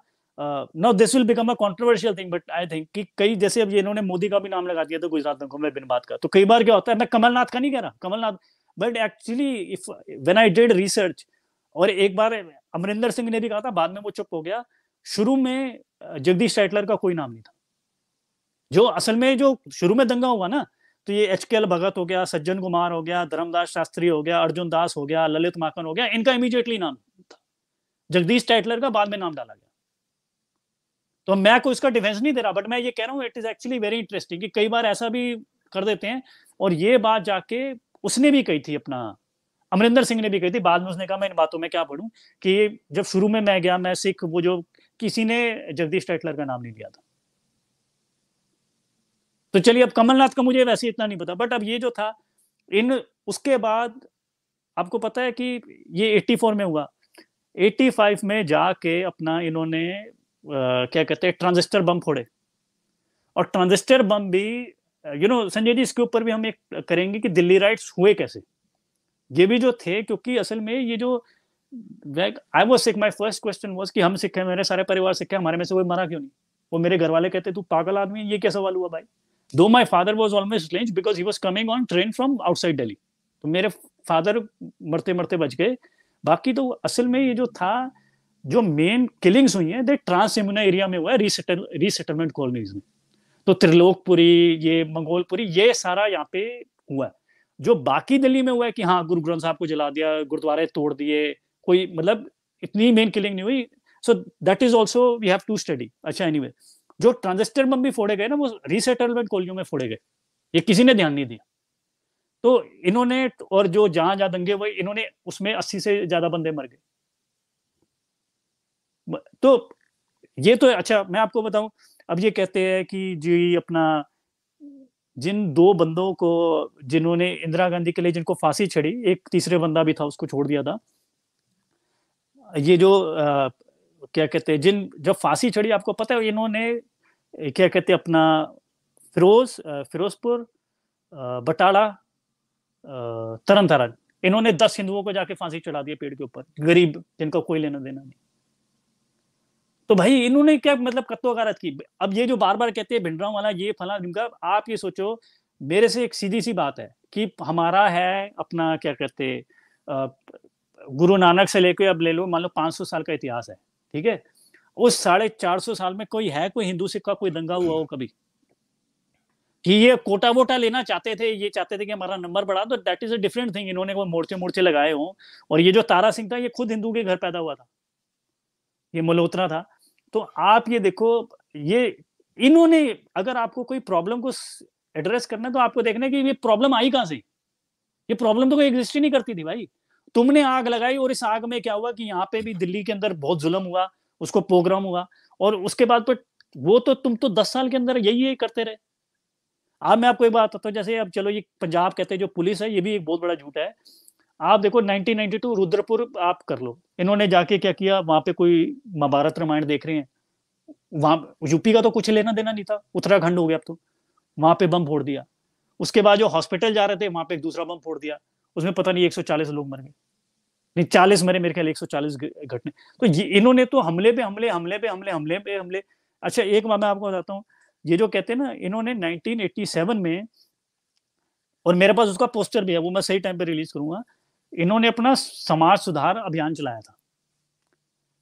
no this will become a controversial thing but I think कि कई जैसे अब इन्होंने मोदी का भी नाम लगा दिया तो गुजरात में घूमने बिन बात का तो कई बार क्या होता है मैं कमलनाथ का नहीं कह रहा Kamalnath but actually if when I did research और एक बार अमरिंदर सिंह ने भी कहा था बाद में वो चुप हो गया शुरू में जगदीश टाइटलर का कोई नाम नहीं था जो असल में जो शुरू में दंगा हुआ ना तो ये एच के एल भगत हो गया सज्जन कुमार हो गया धर्मदास शास्त्री हो गया अर्जुन दास हो गया ललित माकन हो गया इनका इमीजिएटली नाम था जगदीश टाइटलर का बाद में नाम डाला गया तो मैं को इसका डिफेंस नहीं दे रहा बट मैं ये कह रहा हूँ it is actually very interesting कि कई बार ऐसा भी कर देते हैं और ये बात जाके उसने भी कही थी अपना अमरिंदर सिंह ने भी कही थी बाद में उसने कहा मैं इन बातों में क्या पढ़ूं कि जब शुरू में मैं गया मैं सिख वो जो किसी ने जगदीश टाइटलर का नाम नहीं लिया था तो चलिए अब कमलनाथ का मुझे वैसे इतना नहीं पता बट अब ये जो था इन उसके बाद आपको पता है कि ये 84 में हुआ 85 में जाके अपना इन्होंने आ, क्या कहते हैं ट्रांजिस्टर बम फोड़े और ट्रांजिस्टर बम भी यू नो संजय जी इसके ऊपर भी हम एक करेंगे कि दिल्ली राइट्स हुए कैसे ये भी जो थे क्योंकि असल में ये जो आई वो Sikh my first question was कि हम सिखे मेरे सारे परिवार सिखे हमारे में से कोई मरा क्यों नहीं वो मेरे घर वाले कहते तू पागल आदमी ये क्या सवाल हुआ भाई दो माई फादर वॉज ऑलवेज लेंच because he was coming on train from outside daily तो मेरे फादर मरते मरते बच गए बाकी तो असल में ये जो था जो मेन किलिंग्स हुई है दे ट्रांसयमुना एरिया में हुआ है रीसेटल रीसेटलमेंट कॉलोनीज में तो त्रिलोकपुरी ये मंगोलपुरी ये सारा यहाँ पे हुआ है जो बाकी दिल्ली में हुआ है कि हाँ गुरु ग्रंथ साहब को जला दिया गुरुद्वारे तोड़ दिए कोई मतलब इतनी मेन किलिंग नहीं हुई so that is also we have to study अच्छा anyway, जो ट्रांजिस्टर बम भी फोड़े गए ना वो रिसेटलमेंट कॉलियों में फोड़े गए ये किसी ने ध्यान नहीं दिया तो इन्होंने और जो जहां जहां दंगे हुए इन्होंने उसमें अस्सी से ज्यादा बंदे मर गए तो ये तो अच्छा मैं आपको बताऊं अब ये कहते हैं कि जी अपना जिन दो बंदों को जिन्होंने इंदिरा गांधी के लिए जिनको फांसी छड़ी एक तीसरे बंदा भी था उसको छोड़ दिया था ये जो आ, क्या कहते हैं जिन जब फांसी छड़ी आपको पता है इन्होंने क्या कहते अपना फिरोज फिरोजपुर बटाला तरन तरन इन्होंने दस हिंदुओं को जाके फांसी चढ़ा दिया पेड़ के ऊपर गरीब जिनका कोई लेना देना नहीं तो भाई इन्होंने क्या मतलब कत्तो गारत की अब ये जो बार बार कहते हैं भिंडरा वाला ये फला ढिमका आप ये सोचो मेरे से एक सीधी सी बात है कि हमारा है अपना क्या कहते गुरु नानक से लेकर अब ले लो मान लो 500 साल का इतिहास है ठीक है उस साढ़े चार सौ साल में कोई है कोई हिंदू सिख का कोई दंगा हुआ हो कभी कि ये कोटा वोटा लेना चाहते थे ये चाहते थे कि हमारा नंबर बढ़ा तो that is a different thing इन्होंने वो मोर्चे मोर्चे लगाए हों और ये जो तारा सिंह था ये खुद हिंदू के घर पैदा हुआ था ये मल्होत्रा था तो आप ये देखो ये इन्होंने अगर आपको कोई प्रॉब्लम को एड्रेस करना है तो आपको देखना है कि ये प्रॉब्लम आई कहां से ये प्रॉब्लम तो कोई एग्जिस्ट ही नहीं करती थी भाई तुमने आग लगाई और इस आग में क्या हुआ कि यहाँ पे भी दिल्ली के अंदर बहुत जुलम हुआ उसको प्रोग्राम हुआ और उसके बाद पर तो, वो तो तुम तो दस साल के अंदर यही यही करते रहे अब आप मैं आपको एक बात बताता हूँ जैसे अब चलो ये पंजाब कहते हैं जो पुलिस है ये भी एक बहुत बड़ा झूठ है आप देखो 1992 रुद्रपुर आप कर लो इन्होंने जाके क्या किया वहां पे कोई महाभारत रामायण देख रहे हैं वहां यूपी का तो कुछ लेना देना नहीं था उत्तराखंड हो गया अब तो वहां पे बम फोड़ दिया उसके बाद जो हॉस्पिटल जा रहे थे वहां पे एक दूसरा बम फोड़ दिया उसमें पता नहीं एक लोग मर गए नहीं चालीस मरे मेरे ख्याल 140 घटने तो ये इन्होंने तो हमले पे हमले हमले पे हमले हमले पे हमले अच्छा एक मैं आपको बताता हूँ ये जो कहते हैं ना इन्होंने 1987 में और मेरे पास उसका पोस्टर भी है वो मैं सही टाइम पे रिलीज करूंगा इन्होंने अपना समाज सुधार अभियान चलाया था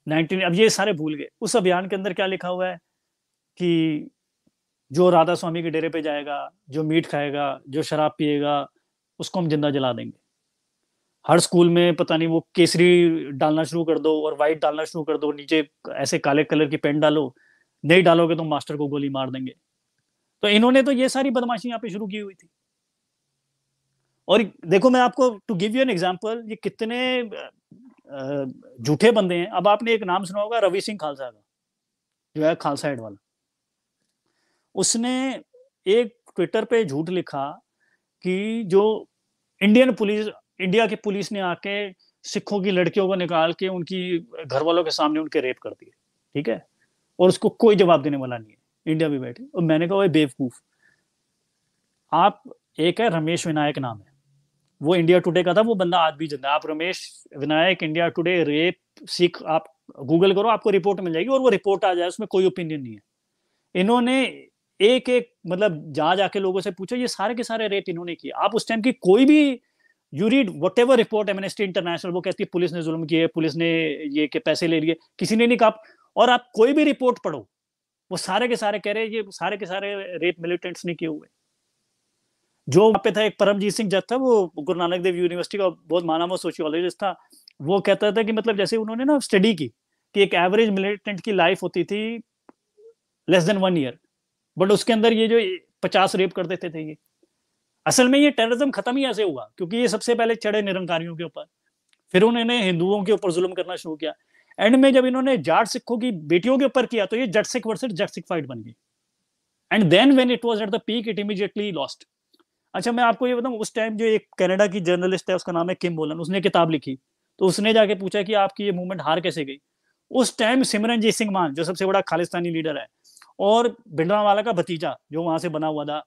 19 अब ये सारे भूल गए उस अभियान के अंदर क्या लिखा हुआ है कि जो राधा स्वामी के डेरे पे जाएगा जो मीट खाएगा जो शराब पिएगा उसको हम जिंदा जला देंगे हर स्कूल में पता नहीं वो केसरी डालना शुरू कर दो और वाइट डालना शुरू कर दो नीचे ऐसे काले कलर की पेंट डालो नहीं डालोगे तो मास्टर को गोली मार देंगे तो इन्होंने तो ये सारी बदमाशी यहाँ पे शुरू की हुई थी और देखो मैं आपको to give you an example ये कितने झूठे बंदे हैं अब आपने एक नाम सुना होगा रवि सिंह खालसा का जो है खालसा हेड वाला उसने एक ट्विटर पे झूठ लिखा कि जो इंडियन पुलिस इंडिया की पुलिस ने आके सिखों की लड़कियों को निकाल के उनकी घर वालों के सामने उनके रेप कर दिए ठीक है और उसको कोई जवाब देने वाला नहीं है इंडिया में बैठे और मैंने कहा बेवकूफ आप एक है रमेश विनायक नाम है वो इंडिया टुडे का था वो बंदा आज भी जिंदा आप Ramesh Vinayak India Today rape Sikh आप गूगल करो आपको रिपोर्ट मिल जाएगी और वो रिपोर्ट आ जाए उसमें कोई ओपिनियन नहीं है इन्होंने एक एक मतलब जहां जाके लोगों से पूछो ये सारे के सारे रेप इन्होंने किए आप उस टाइम की कोई भी you read whatever report Amnesty International वो कहती है पुलिस ने जुल्म किए पुलिस ने ये के पैसे ले लिए किसी ने नहीं कहा और आप कोई भी रिपोर्ट पढ़ो वो सारे के सारे कह रहे हैं ये सारे के सारे रेप मिलिटेंट्स ने किए हुए जो पे था एक परमजीत सिंह जट था वो गुरु नानक देव यूनिवर्सिटी का बहुत माना हुआ सोशियोलॉजिस्ट था वो कहता था कि मतलब जैसे उन्होंने ना स्टडी की कि एक एवरेज मिलिटेंट की लाइफ होती थी less than one year but उसके अंदर ये जो पचास रेप कर देते थे ये असल में ये टेररिज्म खत्म ही ऐसे हुआ क्योंकि ये सबसे पहले चढ़े निरंकारियों के ऊपर फिर उन्होंने हिंदुओं के ऊपर जुल्म करना शुरू किया एंड में जब इन्होंने जाट सिखों की बेटियों के ऊपर किया तो ये जट सिख वर्सेस जट सिख फाइट बन गई and then when it was at the peak it immediately lost अच्छा मैं आपको ये बताऊँ उस टाइम जो एक कनाडा की जर्नलिस्ट है उसका नाम है किम बोलन उसने किताब लिखी तो उसने जाके पूछा कि आपकी ये मूवमेंट हार कैसे गई उस टाइम सिमरनजीत सिंह मान जो सबसे बड़ा खालिस्तानी लीडर है और भिंडरावाला का भतीजा जो वहां से बना हुआ था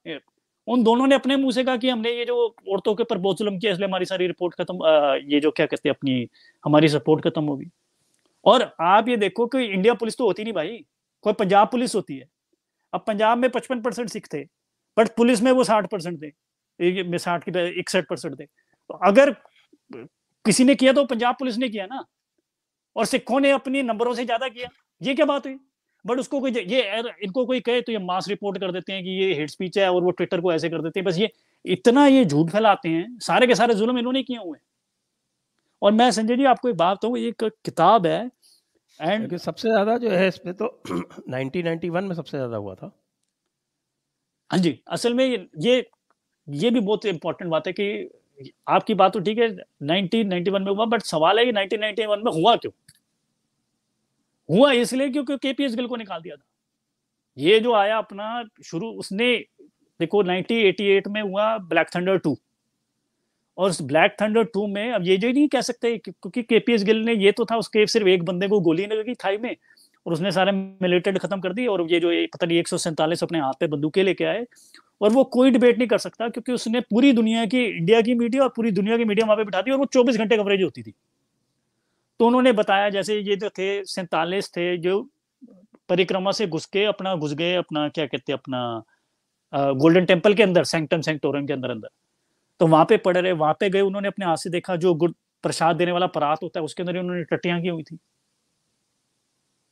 उन दोनों ने अपने मुंह से कहा कि हमने ये जो औरतों के ऊपर बहुत जुलम किया इसलिए हमारी सारी रिपोर्ट खत्म ये जो क्या कहते हैं अपनी हमारी सपोर्ट खत्म होगी और आप ये देखो कि इंडिया पुलिस तो होती नहीं भाई कोई पंजाब पुलिस होती है अब पंजाब में पचपन परसेंट सिख थे बट पुलिस में वो साठ परसेंट थे मैं साठ की इकसठ परसेंट थे तो अगर किसी ने किया तो पंजाब पुलिस ने किया ना और सिखों ने अपने नंबरों से ज्यादा किया ये क्या बात हुई बट उसको कोई ये इनको कोई कहे तो ये मास रिपोर्ट कर देते हैं कि ये हेड स्पीच है और वो ट्विटर को ऐसे कर देते हैं बस ये इतना ये झूठ फैलाते हैं सारे के सारे जुल्म इन्होंने किए हुए हैं और मैं संजय जी आपको एक बात बताऊँ एक
किताब है एंड सबसे ज्यादा जो है इसमें तो 1991 *clears throat* में सबसे ज्यादा हुआ था हाँ जी असल में ये ये भी बहुत
इंपॉर्टेंट बात है कि आपकी बात तो ठीक है 1991 में हुआ बट सवाल है कि 1991 में हुआ क्यों हुआ इसलिए क्योंकि केपीएस गिल को निकाल दिया था ये जो आया अपना शुरू उसने देखो 1988 में हुआ ब्लैक थंडर टू और उस ब्लैक थंडर टू में अब ये जो नहीं कह सकते क्योंकि केपीएस गिल ने ये तो था उसके सिर्फ एक बंदे को गोली लगी थाई में और उसने सारे मिलिटेड खत्म कर दी और ये जो ये पता नहीं एक अपने हाथ पे बंदूकें लेके आए और वो कोई डिबेट नहीं कर सकता क्योंकि उसने पूरी दुनिया की इंडिया की मीडिया और पूरी दुनिया की मीडिया वहां पे बिठा दी और वो चौबीस घंटे कवरेज होती थी तो उन्होंने बताया जैसे ये जो थे सैतालीस थे जो परिक्रमा से घुस के अपना घुस गए अपना क्या कहते अपना गोल्डन टेम्पल के अंदर सेंटम सेंटोरम के अंदर अंदर तो वहां पे पड़े रहे वहां पे गए उन्होंने अपने हाथ से देखा जो गुड़ प्रसाद देने वाला परात होता है उसके अंदर उन्होंने टटियां की हुई थी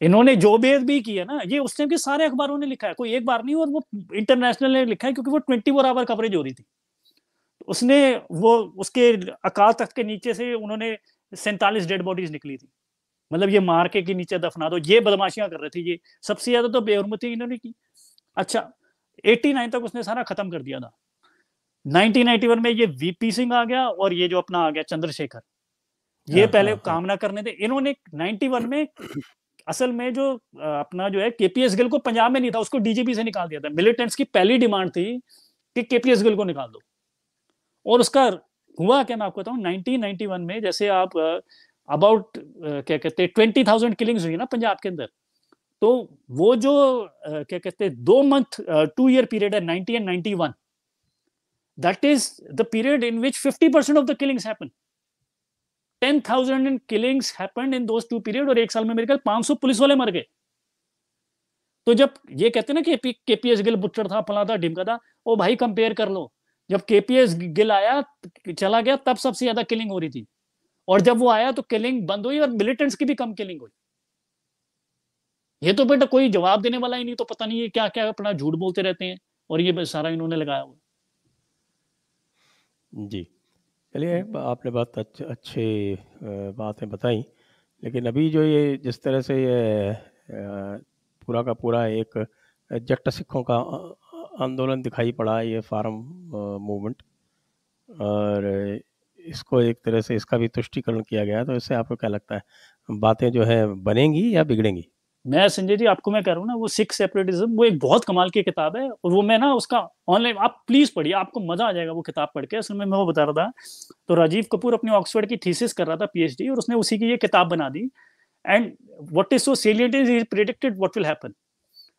इन्होंने जो बेद भी किया ना ये उस टाइम के सारे अखबारों ने लिखा है कोई एक बार नहीं और वो इंटरनेशनल ने लिखा है क्योंकि वो ट्वेंटी फोर आवर कवरेज हो रही थी तो उसने वो उसके अकाल तख्त के नीचे से उन्होंने सैंतालीस डेड बॉडीज निकली थी मतलब ये मार के नीचे दफना दो ये बदमाशियां कर रहे थे ये सबसे ज्यादा तो बेहरमती इन्होंने की अच्छा एट्टी नाइन तक उसने सारा खत्म कर दिया था नाइनटीन नाइनटी वन में ये वीपी सिंह आ गया और ये जो अपना आ गया चंद्रशेखर ये हाँ, पहले हाँ, हाँ। काम ना करने थे इन्होंने नाइनटी वन में असल में जो अपना जो है केपीएस गिल को पंजाब में नहीं था उसको डीजीपी से निकाल दिया था मिलिटेंट्स की पहली डिमांड थी कि केपीएस गिल को निकाल दो और उसका हुआ क्या मैं आपको बताऊं 1991 में जैसे आप अबाउट क्या कहते हैं ट्वेंटी थाउजेंड किलिंग्स हुई ना पंजाब के अंदर तो वो जो क्या कहते हैं दो मंथ टू ईयर पीरियड है ninety and ninety one that is the period in which fifty percent of the killings happen ten thousand killings happened in those two period और एक साल में मेरे ख्याल पांच सौ पुलिस वाले मर गए तो जब ये कहते हैं ना कि केपीएस गिल बुच्चर था फला था ढिमका था वो भाई कंपेयर कर लो जब केपीएस गिल आया चला गया तब सबसे ज्यादा किलिंग हो रही थी और जब वो आया तो किलिंग बंद हुई और मिलिटेंट्स की भी कम किलिंग हुई ये तो बेटा कोई जवाब देने वाला ही नहीं तो पता नहीं ये क्या क्या अपना झूठ बोलते रहते हैं और ये सारा इन्होंने लगाया हुआ
जी चलिए हम्म। आपने बहुत अच्छे अच्छी बातें बताई लेकिन अभी जो ये जिस तरह से ये पूरा का पूरा एक जट सिखों का आंदोलन दिखाई पड़ा ये फार्म मूवमेंट और इसको एक तरह से इसका भी तुष्टिकरण किया गया तो इससे आपको क्या लगता है बातें जो है बनेंगी या बिगड़ेंगी
मैं संजय जी आपको मैं कह रहा हूँ ना वो सिख सेपरेटिज्म वो एक बहुत कमाल की किताब है और वो मैं ना उसका ऑनलाइन आप प्लीज पढ़िए आपको मजा आ जाएगा वो किताब पढ़ के असल में मैं वो बता रहा था तो राजीव कपूर अपने ऑक्सफर्ड की थीसिस कर रहा था पीएचडी और उसने उसी की ये किताब बना दी and what is so salient is predicted what will happen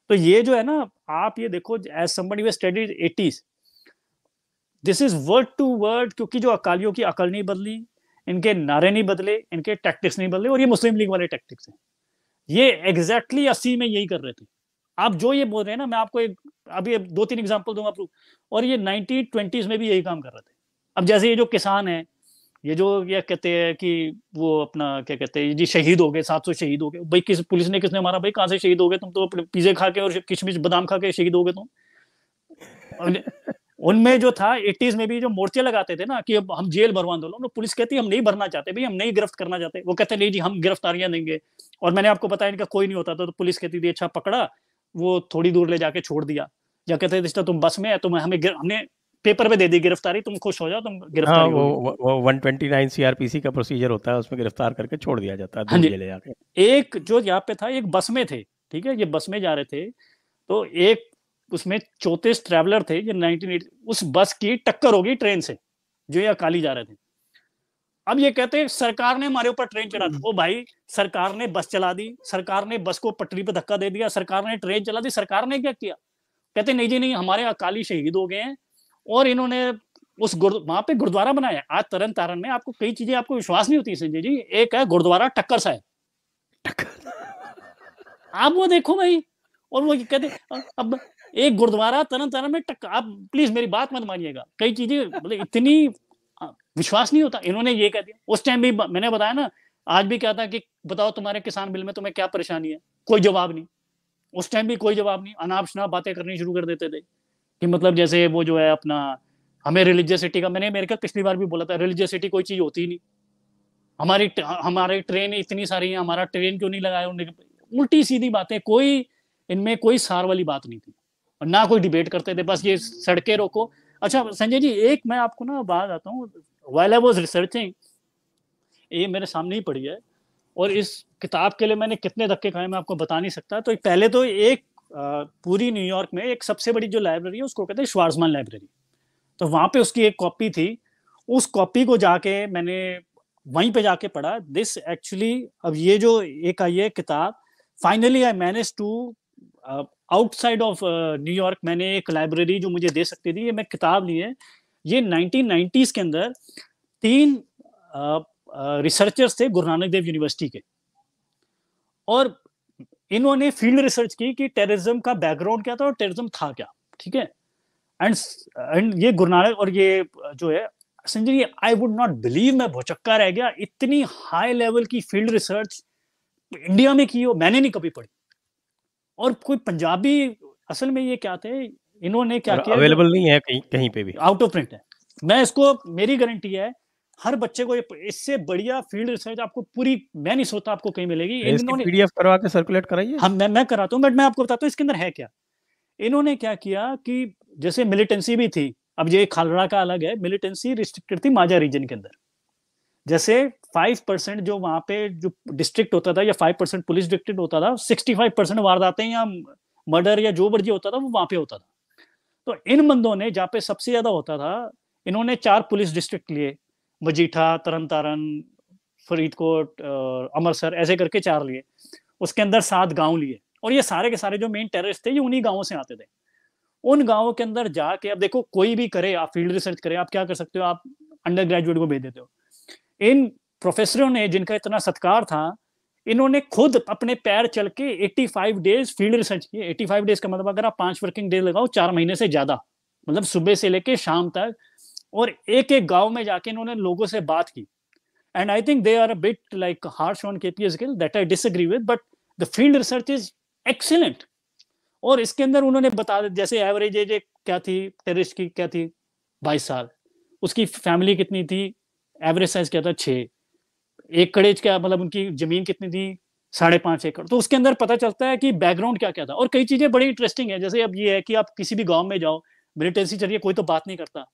तो ये जो है ना आप ये देखो as somebody we studied eighties this is word to word क्योंकि जो अकालियों की अकल नहीं बदली इनके नारे नहीं बदले इनके टैक्टिक्स नहीं बदले और ये मुस्लिम लीग वाले टैक्टिक्स हैं ये एग्जैक्टली अस्सी में यही कर रहे थे आप जो ये बोल रहे हैं ना मैं आपको एक अभी दो तीन एग्जाम्पल दूंगा आपको और ये नाइनटीन ट्वेंटीज में भी यही काम कर रहे थे अब जैसे ये जो किसान है ये जो क्या कहते हैं कि वो अपना क्या कहते हैं जी शहीद हो गए सात सौ शहीद हो गए भाई किस पुलिस ने किसने मारा भाई कहाँ से शहीद हो गए तुम तो पिज्जे खा के और किशमिश बादाम खा के शहीद हो गए तुम उनमें जो था एटीज में भी जो मोर्चे लगाते थे ना कि अब हम जेल भरवा लोग पुलिस कहती हम नहीं भरना चाहते भाई हम नहीं गिरफ्त करना चाहते वो कहते नहीं जी हम गिरफ्तारियां देंगे और मैंने आपको बताया इनका कोई नहीं होता था तो पुलिस कहती थी अच्छा पकड़ा वो थोड़ी दूर ले जाके छोड़ दिया या कहते रिश्ता तुम बस में है तुम हमें हमने पेपर पे दे दी गिरफ्तारी तुम खुश हो जाओ तुम गिरफ्तार हाँ, वो,
वो 129 सीआरपीसी का प्रोसीजर होता है उसमें गिरफ्तार करके छोड़ दिया जाता है हाँ ले जाके
एक जो यहाँ पे था एक बस में थे ठीक है ये बस में जा रहे थे तो एक उसमें चौतीस ट्रेवलर थे ये 1980 उस बस की टक्कर होगी ट्रेन से जो ये अकाली जा रहे थे अब ये कहते हैं सरकार ने हमारे ऊपर ट्रेन चला दी हम्म। ओ भाई सरकार ने बस चला दी सरकार ने बस को पटरी पर धक्का दे दिया सरकार ने ट्रेन चला दी सरकार ने क्या किया कहते नहीं जी नहीं हमारे अकाली शहीद हो गए हैं और इन्होंने उस गुरु वहां पे गुरुद्वारा बनाया आज तरन तारण में आपको कई चीजें आपको विश्वास नहीं होती संजय जी एक है गुरुद्वारा टक्कर सा है आप वो देखो भाई और वो कहते अब एक गुरुद्वारा तरन तरन में टक आप प्लीज मेरी बात मत मानिएगा कई चीजें मतलब इतनी विश्वास नहीं होता इन्होंने ये कह दिया उस टाइम भी मैंने बताया ना आज भी क्या था कि बताओ तुम्हारे किसान बिल में तुम्हें क्या परेशानी है कोई जवाब नहीं उस टाइम भी कोई जवाब नहीं अनाप शनाप बातें करनी शुरू कर देते थे कि मतलब जैसे वो जो है अपना हमें रिलीजियसिटी का मैंने मेरे का पिछली बार भी बोला था रिलीजियसिटी कोई चीज होती नहीं हमारी हमारी ट्रेन इतनी सारी है हमारा ट्रेन क्यों नहीं लगाया उल्टी सीधी बातें कोई इनमें कोई सार वाली बात नहीं थी और ना कोई डिबेट करते थे बस ये सड़कें रोको अच्छा संजय जी एक मैं आपको ना बात आता हूँ वाइल आई वॉज रिसर्चिंग ये मेरे सामने ही पड़ी है और इस किताब के लिए मैंने कितने धक्के खाए मैं आपको बता नहीं सकता तो पहले तो एक पूरी न्यूयॉर्क में एक सबसे बड़ी जो लाइब्रेरी है उसको कहते हैं श्वार्जमान लाइब्रेरी तो वहाँ पे उसकी एक कॉपी थी उस कॉपी को जाके मैंने वहीं पे जाके पढ़ा दिस एक्चुअली अब ये जो एक आई है किताब finally I manage to outside of New York मैंने एक लाइब्रेरी जो मुझे दे सकती थी ये मैं किताब ली है ये 1990s के अंदर तीन रिसर्चर्स uh, uh, थे गुरु नानक देव यूनिवर्सिटी के और इन्होंने फील्ड रिसर्च की कि टेररिज्म का बैकग्राउंड क्या था और टेररिज्म था क्या ठीक है एंड एंड ये गुरु नानक और ये uh, जो है Sanjay I would not believe मैं भोचक्का रह गया इतनी हाई लेवल की फील्ड रिसर्च इंडिया में की हो मैंने नहीं कभी पढ़ी और कोई पंजाबी असल में ये क्या थे इन्होंने क्या किया अवेलेबल
नहीं है कहीं कहीं पे भी
आउट ऑफ प्रिंट है मैं इसको मेरी गारंटी है हर बच्चे को इससे बढ़िया फील्ड रिसर्च आपको पूरी मैं नहीं सोचता आपको कहीं मिलेगी इन्होंने पीडीएफ
करवा के सर्कुलेट कराइए हम
मैं मैं कराता हूँ बट मैं आपको बताता हूँ इसके अंदर है क्या इन्होंने क्या किया कि जैसे मिलिटेंसी भी थी अब ये खालड़ा का अलग है मिलिटेंसी रिस्ट्रिक्टेड थी माजा रीजन के अंदर जैसे फाइव परसेंट जो वहां पे जो डिस्ट्रिक्ट होता था या फाइव परसेंट पुलिस डिस्ट्रिक्ट होता था सिक्सटी फाइव परसेंट वारदातें या मर्डर या जो मर्जी होता था वो वहां पे होता था तो इन बंदों ने जहाँ पे सबसे ज्यादा होता था इन्होंने चार पुलिस डिस्ट्रिक्ट लिए मजीठा तरन तारण फरीदकोट अमृतसर ऐसे करके चार लिए उसके अंदर सात गांव लिए और ये सारे के सारे जो मेन टेररिस्ट थे ये उन्हीं गांवों से आते थे उन गांवों के अंदर जाके अब देखो कोई भी करे आप फील्ड रिसर्च करे आप क्या कर सकते हो आप अंडर ग्रेजुएट को भेज देते हो इन प्रोफेसरों ने जिनका इतना सत्कार था इन्होंने खुद अपने पैर चल के 85 डेज फील्ड रिसर्च किए 85 डेज का मतलब अगर आप पांच वर्किंग डेज लगाओ चार महीने से ज्यादा मतलब सुबह से लेके शाम तक और एक एक गांव में जाके इन्होंने लोगों से बात की and I think they are a bit like harsh on KPS Gill that I disagree with but the field research is excellent और इसके अंदर उन्होंने बता जैसे एवरेज एज क्या थी टेरिस्ट की क्या थी बाईस साल उसकी फैमिली कितनी थी एवरेज साइज क्या था छः एक कड़ेज क्या मतलब उनकी जमीन कितनी थी साढ़े पाँच एकड़ तो उसके अंदर पता चलता है कि बैकग्राउंड क्या क्या था और कई चीज़ें बड़ी इंटरेस्टिंग है जैसे अब ये है कि आप किसी भी गाँव में जाओ मिलिटेंसी चलिए कोई तो बात नहीं करता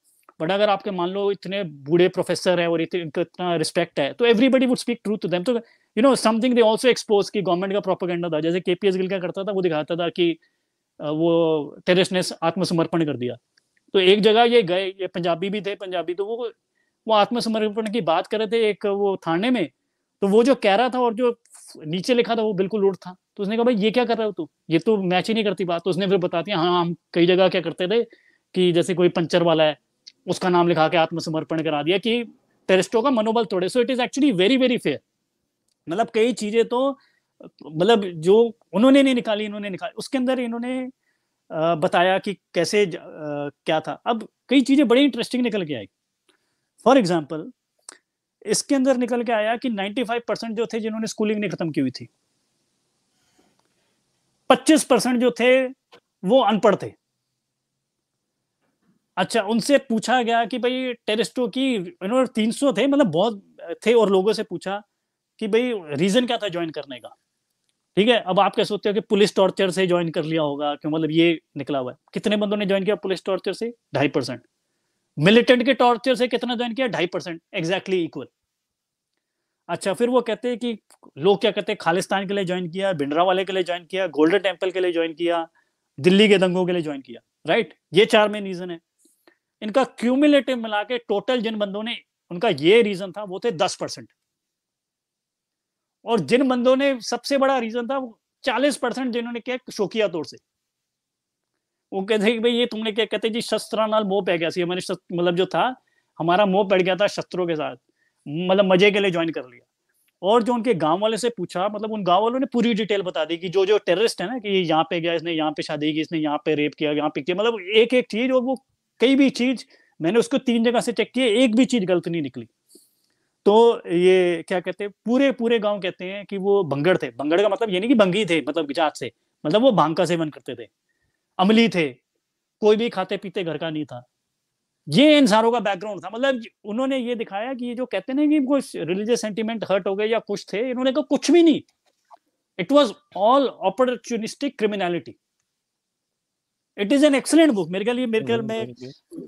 बट अगर आपके मान लो इतने बूढ़े प्रोफेसर है और इतना इतना रिस्पेक्ट है तो everybody would speak truth to them तो you know something they also expose की गवर्नमेंट का प्रोपोगेंडा था जैसे के पी एस गिल का करता था वो दिखाता था कि वो टेररिस्ट ने आत्मसमर्पण कर दिया तो एक जगह ये गए ये पंजाबी भी थे पंजाबी तो वो वो आत्मसमर्पण की बात कर रहे थे एक वो थाने में तो वो जो कह रहा था और जो नीचे लिखा था वो बिल्कुल उल्ट था तो उसने कहा भाई ये क्या कर रहे हो तू ये तो मैच ही नहीं करती बात तो उसने फिर बता दिया हाँ हम कई जगह क्या करते थे कि जैसे कोई पंचर वाला है उसका नाम लिखा के आत्मसमर्पण करा दिया कि टेरिस्टो का मनोबल तोड़े so it is actually very very fair मतलब कई चीजें तो मतलब जो उन्होंने नहीं निकाली इन्होंने निकाली उसके अंदर इन्होंने बताया कि कैसे क्या था अब कई चीजें बड़ी इंटरेस्टिंग निकल के आई फॉर एग्जाम्पल इसके अंदर निकल के आया कि 95 परसेंट जो थे जिन्होंने स्कूलिंग नहीं खत्म की हुई थी 25 परसेंट जो थे वो अनपढ़ थे अच्छा उनसे पूछा गया कि भाई टेरिस्टो की इन्होंने तीन सौ थे मतलब बहुत थे और लोगों से पूछा कि भाई रीजन क्या था ज्वाइन करने का ठीक है अब आप कह सकते हो कि पुलिस टॉर्चर से ज्वाइन कर लिया होगा क्यों मतलब ये निकला हुआ है कितने बंदों ने ज्वाइन किया पुलिस टॉर्चर से ढाई परसेंट मिलिटेंट के टॉर्चर से कितना ज्वाइन किया ढाई परसेंट एग्जैक्टली इक्वल अच्छा फिर वो कहते हैं कि लोग क्या कहते हैं खालिस्तान के लिए ज्वाइन किया भिंडरा वाले के लिए ज्वाइन किया गोल्डन टेम्पल के लिए ज्वाइन किया दिल्ली के दंगों के लिए ज्वाइन किया राइट ये चार मेन रीजन है इनका क्यूमुलेटिव मिला के टोटल जिन बंदों ने उनका ये रीजन था वो थे दस परसेंट और जिन बंदों ने सबसे बड़ा रीजन था वो चालीस परसेंट जिन्होंने किया शोकिया तौर से वो कहते कि भाई ये तुमने क्या कहते जी शस्त्रा नाल मोह पै गया सी हमारे मतलब जो था हमारा मोह पड़ गया था शस्त्रों के साथ मतलब मजे के लिए ज्वाइन कर लिया और जो उनके गांव वाले से पूछा मतलब उन गांव वालों ने पूरी डिटेल बता दी कि जो जो टेररिस्ट है ना कि यहाँ पे गया इसने यहाँ पे शादी की इसने यहाँ पे रेप किया यहाँ पे किया मतलब एक एक चीज और वो कई भी चीज मैंने उसको तीन जगह से चेक किया एक भी चीज गलत नहीं निकली तो ये क्या कहते हैं पूरे पूरे गांव कहते हैं कि वो भंगड़ थे भंगड़ का मतलब ये नहीं कि भंगी थे मतलब जात से मतलब वो भांग का सेवन करते थे अमली थे कोई भी खाते पीते घर का नहीं था ये इन सारों का बैकग्राउंड था मतलब उन्होंने ये दिखाया कि ये जो कहते ना कि कुछ रिलीजियस सेंटिमेंट हर्ट हो गए या कुछ थे इन्होंने कहा कुछ भी नहीं it was all opportunistic criminality
it is an excellent book मेरे ख्याल मेरे ख्याल में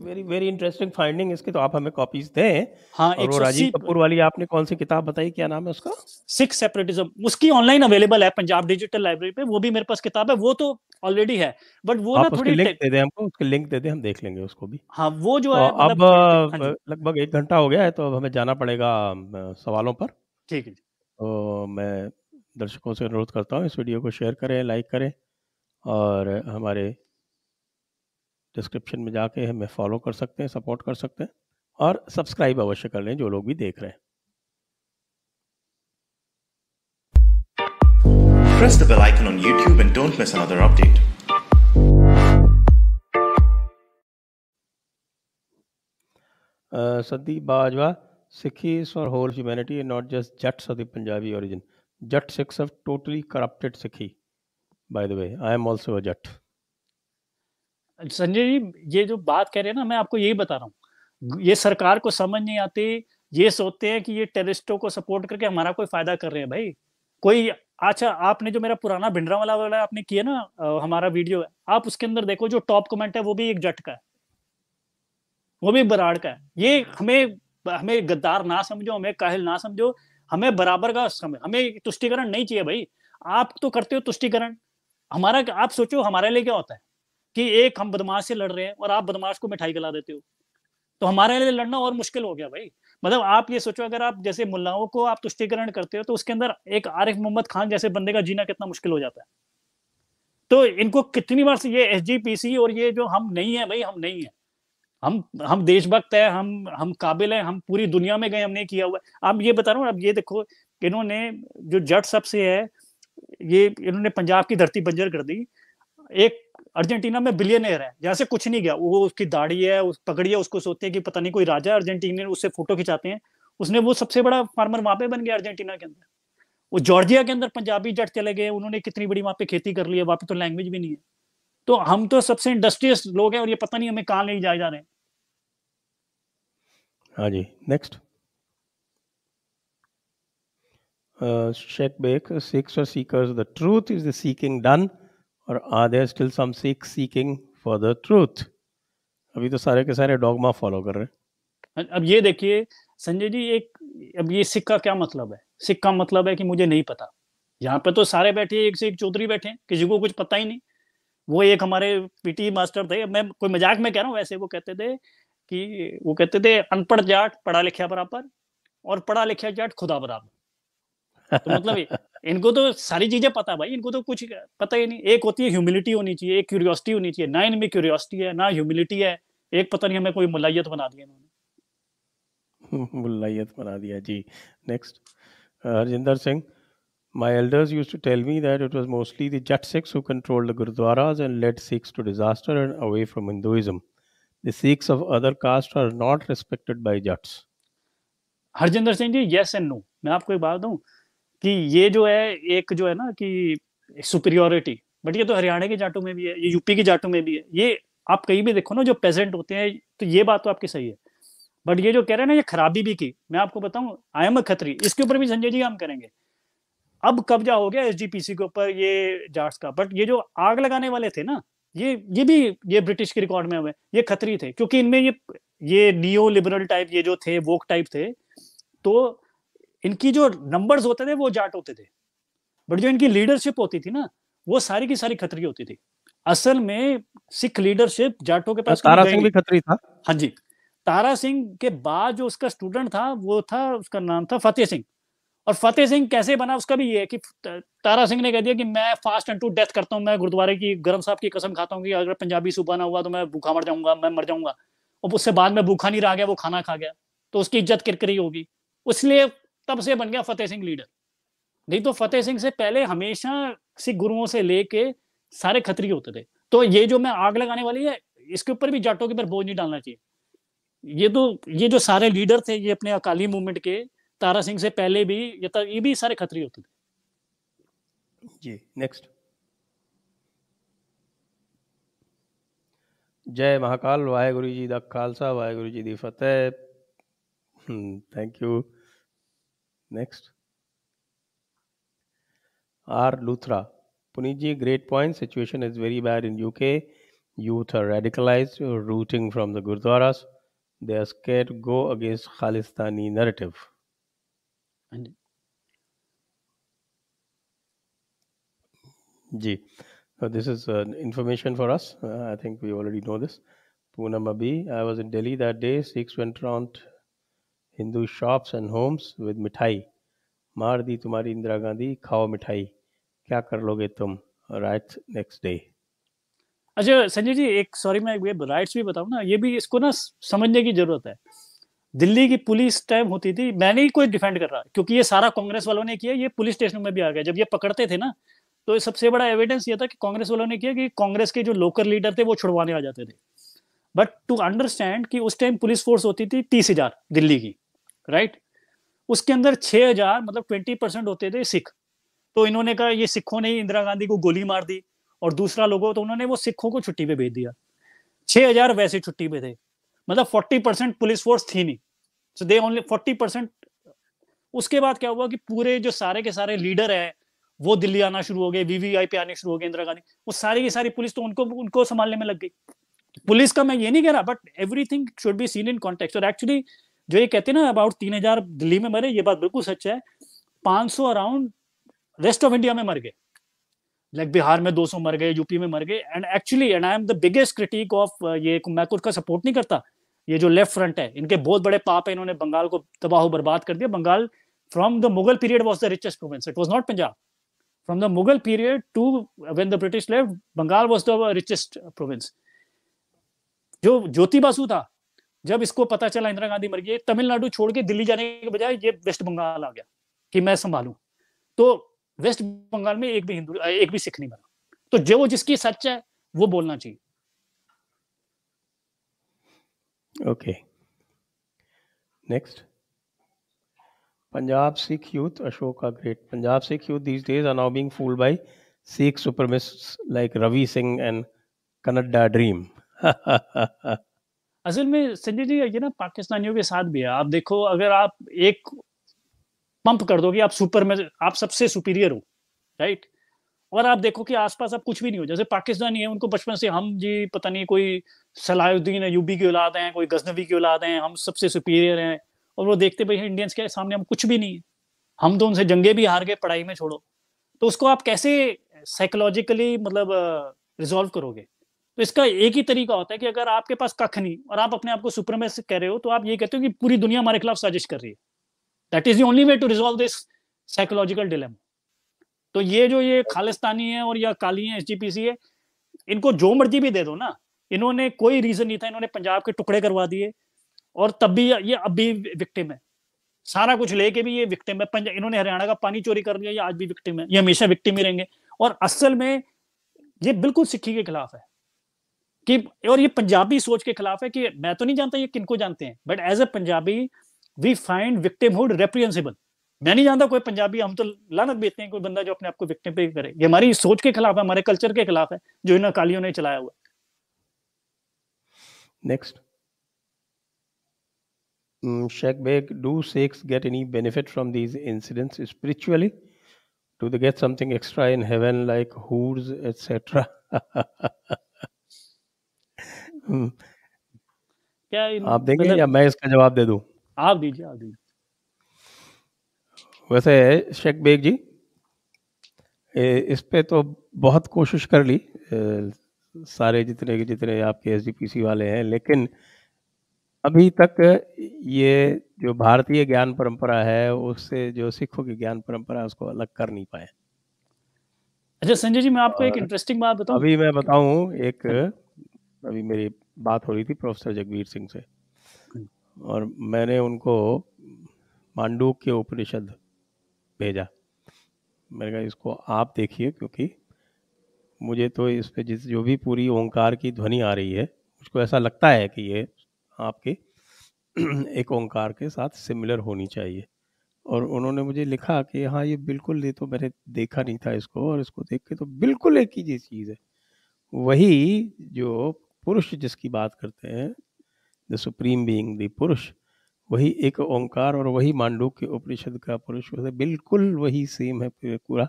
वेरी वेरी इंटरेस्टिंग फाइंडिंग इसके तो आप हमें कॉपीज दें हाँ और वो राजीव कपूर वाली आपने कौन सी किताब बताई क्या नाम है उसका सिक्स सेपरेटिज्म
उसकी ऑनलाइन अवेलेबल है पंजाब डिजिटल लाइब्रेरी पे वो भी मेरे पास किताब है वो तो ऑलरेडी है बट वो ना थोड़ी लिंक
दे दे हमको उसके लिंक दे दे हम देख लेंगे उसको भी
हाँ वो जो तो है अब मतलब, हाँ
लगभग एक घंटा हो गया है तो अब हमें जाना पड़ेगा सवालों पर ठीक है तो मैं दर्शकों से अनुरोध करता हूँ इस वीडियो को शेयर करें लाइक करें और हमारे डिस्क्रिप्शन में जाके हमें फॉलो कर सकते हैं सपोर्ट कर सकते हैं और सब्सक्राइब अवश्य कर लें जो लोग भी देख रहे हैं Press the bell icon on YouTube and don't miss another update. Uh, Sandeep Bajwa, Sikhis for whole humanity and not just Jats of the Punjabi origin. Jat Sikhs have totally corrupted Sikhi, by the way. I am also a Jat.
Sanjay जी ये जो बात कह रहे हैं ना मैं आपको यही बता रहा हूँ ये सरकार को समझ नहीं आती ये सोचते हैं कि ये टेरिस्टों को सपोर्ट करके हमारा कोई फायदा कर रहे हैं भाई कोई अच्छा आपने जो मेरा पुराना भिंडरा वाला वाला आपने किया ना हमारा वीडियो है आप उसके अंदर देखो जो टॉप कमेंट है वो भी एक जट का है वो भी बराड़ का है ये हमें हमें गद्दार ना समझो हमें काहिल ना समझो हमें बराबर का समझ हमें तुष्टिकरण नहीं चाहिए भाई आप तो करते हो तुष्टिकरण हमारा आप सोचो हमारे लिए क्या होता है कि एक हम बदमाश से लड़ रहे हैं और आप बदमाश को मिठाई खिला देते हो तो हमारे लिए लड़ना और मुश्किल हो गया भाई मतलब आप ये सोचो अगर आप जैसे मुल्लाओं को आप तुष्टिकरण करते हो तो उसके अंदर एक आरिफ मोहम्मद खान जैसे बंदे का जीना कितना मुश्किल हो जाता है तो इनको कितनी बार से ये एस और ये जो हम नहीं है भाई हम नहीं है हम हम देशभक्त है हम हम काबिल है हम पूरी दुनिया में गए हमने किया हुआ है आप ये बता रहा हूँ अब ये देखो इन्होंने जो जट सबसे है ये इन्होंने पंजाब की धरती बंजर कर दी एक अर्जेंटीना में बिलियनियर है जैसे कुछ नहीं गया वो उसकी दाढ़ी है उस पगड़ी है उसको सोचते हैं कि पता नहीं कोई राजा अर्जेंटीनियन उससे फोटो खिंचाते हैं उसने वो सबसे बड़ा फार्मर वहां पे बन गया अर्जेंटीना के अंदर वो जॉर्जिया के अंदर पंजाबी जट चले गए उन्होंने कितनी बड़ी वहां पे खेती कर ली है वहां पे तो लैंग्वेज भी नहीं है तो हम तो सबसे इंडस्ट्रियस लोग हैं और ये पता नहीं हमें कहाँ ले जाए जा रहे हैं
हाँ जी नेक्स्ट शेख बेक सिक्स और seekers the truth is the seeking done or are there still some seek seeking for the truth अभी तो सारे के सारे डॉगमा फॉलो कर रहे
हैं अब ये देखिए संजय जी एक अब ये सिक्का क्या मतलब है सिक्का मतलब है कि मुझे नहीं पता यहाँ पे तो सारे बैठे हैं एक से एक चौधरी बैठे हैं किसी को कुछ पता ही नहीं वो एक हमारे पीटी मास्टर थे मैं कोई मजाक में कह रहा हूँ वैसे वो कहते थे कि वो कहते थे अनपढ़ जाट पढ़ा लिखा बराबर और पढ़ा लिखा जाट खुदा बराबर तो मतलब इनको तो सारी चीजें पता भाई इनको तो कुछ पता ही नहीं एक होती है ह्यूमिलिटी होनी चाहिए एक क्यूरियोसिटी होनी चाहिए ना इनमें क्यूरियोसिटी है ना ह्यूमिलिटी है एक पता नहीं हमें कोई मुलायत बना दिया इन्होंने
हम्म, मुलायत बना दिया जी next Harjinder Singh my elders use to tell me that it was mostly that Sikhs who control the gurdwaras and led Sikhs to disaster and away from Hinduism the Sikhs of other caste are not respected by Jats Harjinder Singh ji yes and no मैं आपको एक बात दूँ कि ये
जो है एक जो है ना कि सुपरियोरिटी बट ये तो हरियाणा के जाटों में भी है ये यूपी के जाटों में भी है ये आप कहीं भी देखो ना जो प्रेजेंट होते हैं तो ये बात तो आपकी सही है बट ये जो कह रहे हैं ना ये खराबी भी की मैं आपको बताऊं आई एम अ खतरी इसके ऊपर भी संजय जी हम करेंगे अब कब्जा हो गया एस सी के ऊपर ये जाट्स का बट ये जो आग लगाने वाले थे ना ये ये भी ये ब्रिटिश के रिकॉर्ड में हुए ये खतरी थे क्योंकि इनमें ये ये नियो लिबरल टाइप ये जो थे वोक टाइप थे तो इनकी जो नंबर्स होते थे वो जाट होते थे बट जो इनकी लीडरशिप होती थी ना वो सारी की सारी खतरी होती थी असल में सिख लीडरशिप जाटों के पास तारा सिंह भी खतरी था हाँ जी तारा सिंह के बाद जो उसका स्टूडेंट था वो था उसका नाम था फतेह सिंह और फतेह सिंह कैसे बना उसका भी ये है कि तारा सिंह ने कह दिया कि मैं फास्ट एंड टू डेथ करता हूँ मैं गुरुद्वारे की गर्म साहब की कसम खाता हूँ कि अगर पंजाबी सूबा ना हुआ तो मैं भूखा मर जाऊंगा मैं मर जाऊंगा और उससे बाद में भूखा नहीं रहा गया वो खाना खा गया तो उसकी इज्जत किरकरी होगी इसलिए तब से बन गया फतेह सिंह लीडर नहीं तो फतेह सिंह से पहले हमेशा सिख गुरुओं से लेके सारे खतरी होते थे तो ये जो मैं आग लगाने वाली है इसके ऊपर भी जाटों के ऊपर बोझ नहीं डालना चाहिए ये तो ये जो सारे लीडर थे ये अपने अकाली मूवमेंट के तारा सिंह से पहले भी ये, ये भी सारे खतरी होते
थे जी नेक्स्ट जय महाकाल वाहेगुरु जी द खालसा वाहेगुरु जी दी Fateh thank hmm, you Next. R. Luthra. Puniji, great point. Situation is very bad in UK. Youth are radicalized, rooting from the Gurdwaras. They are scared to go against Khalistani narrative. And G. So this is uh, information for us. Uh, I think we already know this. Poonam I was in Delhi that day. Sikhs went around Hindu shops and homes with mithai मार दी तुम्हारी इंदिरा गांधी खाओ मिठाई क्या कर लोगे तुम right next day अच्छा
संजय जी एक सॉरी मैं राइट्स भी बताऊँ ना ये भी इसको ना समझने की जरूरत है दिल्ली की पुलिस टाइम होती थी मैं नहीं कोई डिफेंड कर रहा क्योंकि ये सारा कांग्रेस वालों ने किया ये पुलिस स्टेशन में भी आ गया जब ये पकड़ते थे ना तो सबसे बड़ा एविडेंस ये था कि कांग्रेस वालों ने किया कि कांग्रेस के जो लोकल लीडर थे वो छुड़वाने आ जाते थे बट टू अंडरस्टैंड कि उस टाइम पुलिस फोर्स होती थी तीस हजार दिल्ली की राइट उसके अंदर 6000 मतलब 20 परसेंट होते थे सिख तो इन्होंने कहा ये सिखों ने इंदिरा गांधी को गोली मार दी और दूसरा लोगों तो उन्होंने वो सिखों को छुट्टी पे भेज दिया 6000 वैसे छुट्टी पे थे मतलब 40 परसेंट पुलिस फोर्स थी नहीं सो दे ओनली 40 परसेंट उसके बाद क्या हुआ कि पूरे जो सारे के सारे लीडर है वो दिल्ली आना शुरू हो गए पे आने शुरू हो गए इंदिरा गांधी वो सारी की सारी पुलिस तो उनको उनको संभालने में लग गई पुलिस का मैं ये नहीं कह रहा but everything should be seen in context और एक्चुअली जो ये कहते हैं ना अबाउट तीन हजार दिल्ली में मरे ये बात बिल्कुल सच है पांच सौ अराउंड रेस्ट ऑफ इंडिया में मर गए लाइक बिहार में दो सौ मर गए यूपी में मर गए and actually and I am the biggest critic of ये मैं कुछ का सपोर्ट नहीं करता ये जो लेफ्ट फ्रंट है इनके बहुत बड़े पाप है इन्होंने बंगाल को तबाह बर्बाद कर दिया Bengal from the Mughal period was the richest province it was not Punjab from the Mughal period to when the British left Bengal was the richest province जो ज्योति बासु था जब इसको पता चला इंदिरा गांधी मर गई तमिलनाडु छोड़ के दिल्ली जाने के बजाय ये वेस्ट बंगाल आ गया कि मैं संभालू तो वेस्ट बंगाल में एक भी हिंदू एक भी सिख नहीं बना तो जो वो जिसकी सच है वो बोलना चाहिए
okay next Punjab Sikh youth Ashok का great Punjab Sikh youth these days are now being fooled by Sikh supremacists like Ravi Singh and Canada dream
असल में संजय जी ये ना पाकिस्तानियों के साथ भी है आप देखो अगर आप एक पंप कर दो कि आप सुपर में आप सबसे सुपीरियर हो राइट और आप देखो कि आसपास आप कुछ भी नहीं हो जैसे पाकिस्तानी है उनको बचपन से हम जी पता नहीं कोई सलाहुद्दीन यूबी की औलाद हैं कोई गजनबी की औलाद हैं हम सबसे सुपीरियर हैं और वो देखते भाई इंडियंस के सामने हम कुछ भी नहीं है हम तो उनसे जंगे भी हार गए पढ़ाई में छोड़ो तो उसको आप कैसे साइकोलॉजिकली मतलब रिजॉल्व करोगे तो इसका एक ही तरीका होता है कि अगर आपके पास कख नहीं और आप अपने आप को सुप्रमेस कह रहे हो तो आप ये कहते हो कि पूरी दुनिया हमारे खिलाफ साजिश कर रही है that is the only way to resolve this psychological dilemma तो ये जो ये खालिस्तानी है और या काली है एस है इनको जो मर्जी भी दे दो ना इन्होंने कोई रीजन नहीं था इन्होंने पंजाब के टुकड़े करवा दिए और तब भी ये अब भी विक्टिम है सारा कुछ लेके भी ये विक्टिम है पंजाब इन्होंने हरियाणा का पानी चोरी कर लिया ये आज भी विक्टिम है ये हमेशा विक्टिम ही रहेंगे और असल में ये बिल्कुल सिक्खी के खिलाफ है कि और ये पंजाबी सोच के खिलाफ है कि मैं तो नहीं जानता ये किनको जानते हैं but as a Punjabi we find victimhood reprehensible मैं नहीं जानता कोई पंजाबी हम तो लानत बेचते हैं कोई बंदा जो अपने आप को विक्टिम पे करे ये हमारी सोच के खिलाफ है हमारे कल्चर के खिलाफ है जो इन अकालियों ने चलाया हुआ
next Sheikh Baig do Sikhs get any benefit from these incidents spiritually do they get something extra in heaven like हूर्स एटसेट्रा हम्म।
क्या इन, आप देंगे मतलब, या मैं
इसका जवाब दे दूं
आप दीजिए आप दीजिए
वैसे शेख बेग जी ए, इस पे तो बहुत कोशिश कर ली ए, सारे जितने के जितने आपके एस वाले हैं लेकिन अभी तक ये जो भारतीय ज्ञान परंपरा है उससे जो सिखों की ज्ञान परंपरा उसको अलग कर नहीं पाए अच्छा संजय जी मैं आपको एक इंटरेस्टिंग बात बताऊं अभी मैं बताऊं एक हाँ। अभी मेरी बात हो रही थी प्रोफेसर जगवीर सिंह से हम्म। और मैंने उनको मांडू के उपनिषद भेजा मैंने कहा इसको आप देखिए क्योंकि मुझे तो इस पर जिस जो भी पूरी ओंकार की ध्वनि आ रही है मुझको ऐसा लगता है कि ये आपके *clears throat* एक ओंकार के साथ सिमिलर होनी चाहिए और उन्होंने मुझे लिखा कि हाँ ये बिल्कुल ये तो मैंने देखा नहीं था इसको और इसको देख के तो बिल्कुल एक ही चीज़ है वही जो पुरुष जिसकी बात करते हैं द सुप्रीम बीइंग द पुरुष वही एक ओंकार और वही मांडू के उपनिषद का पुरुष बिल्कुल वही सेम है पूरा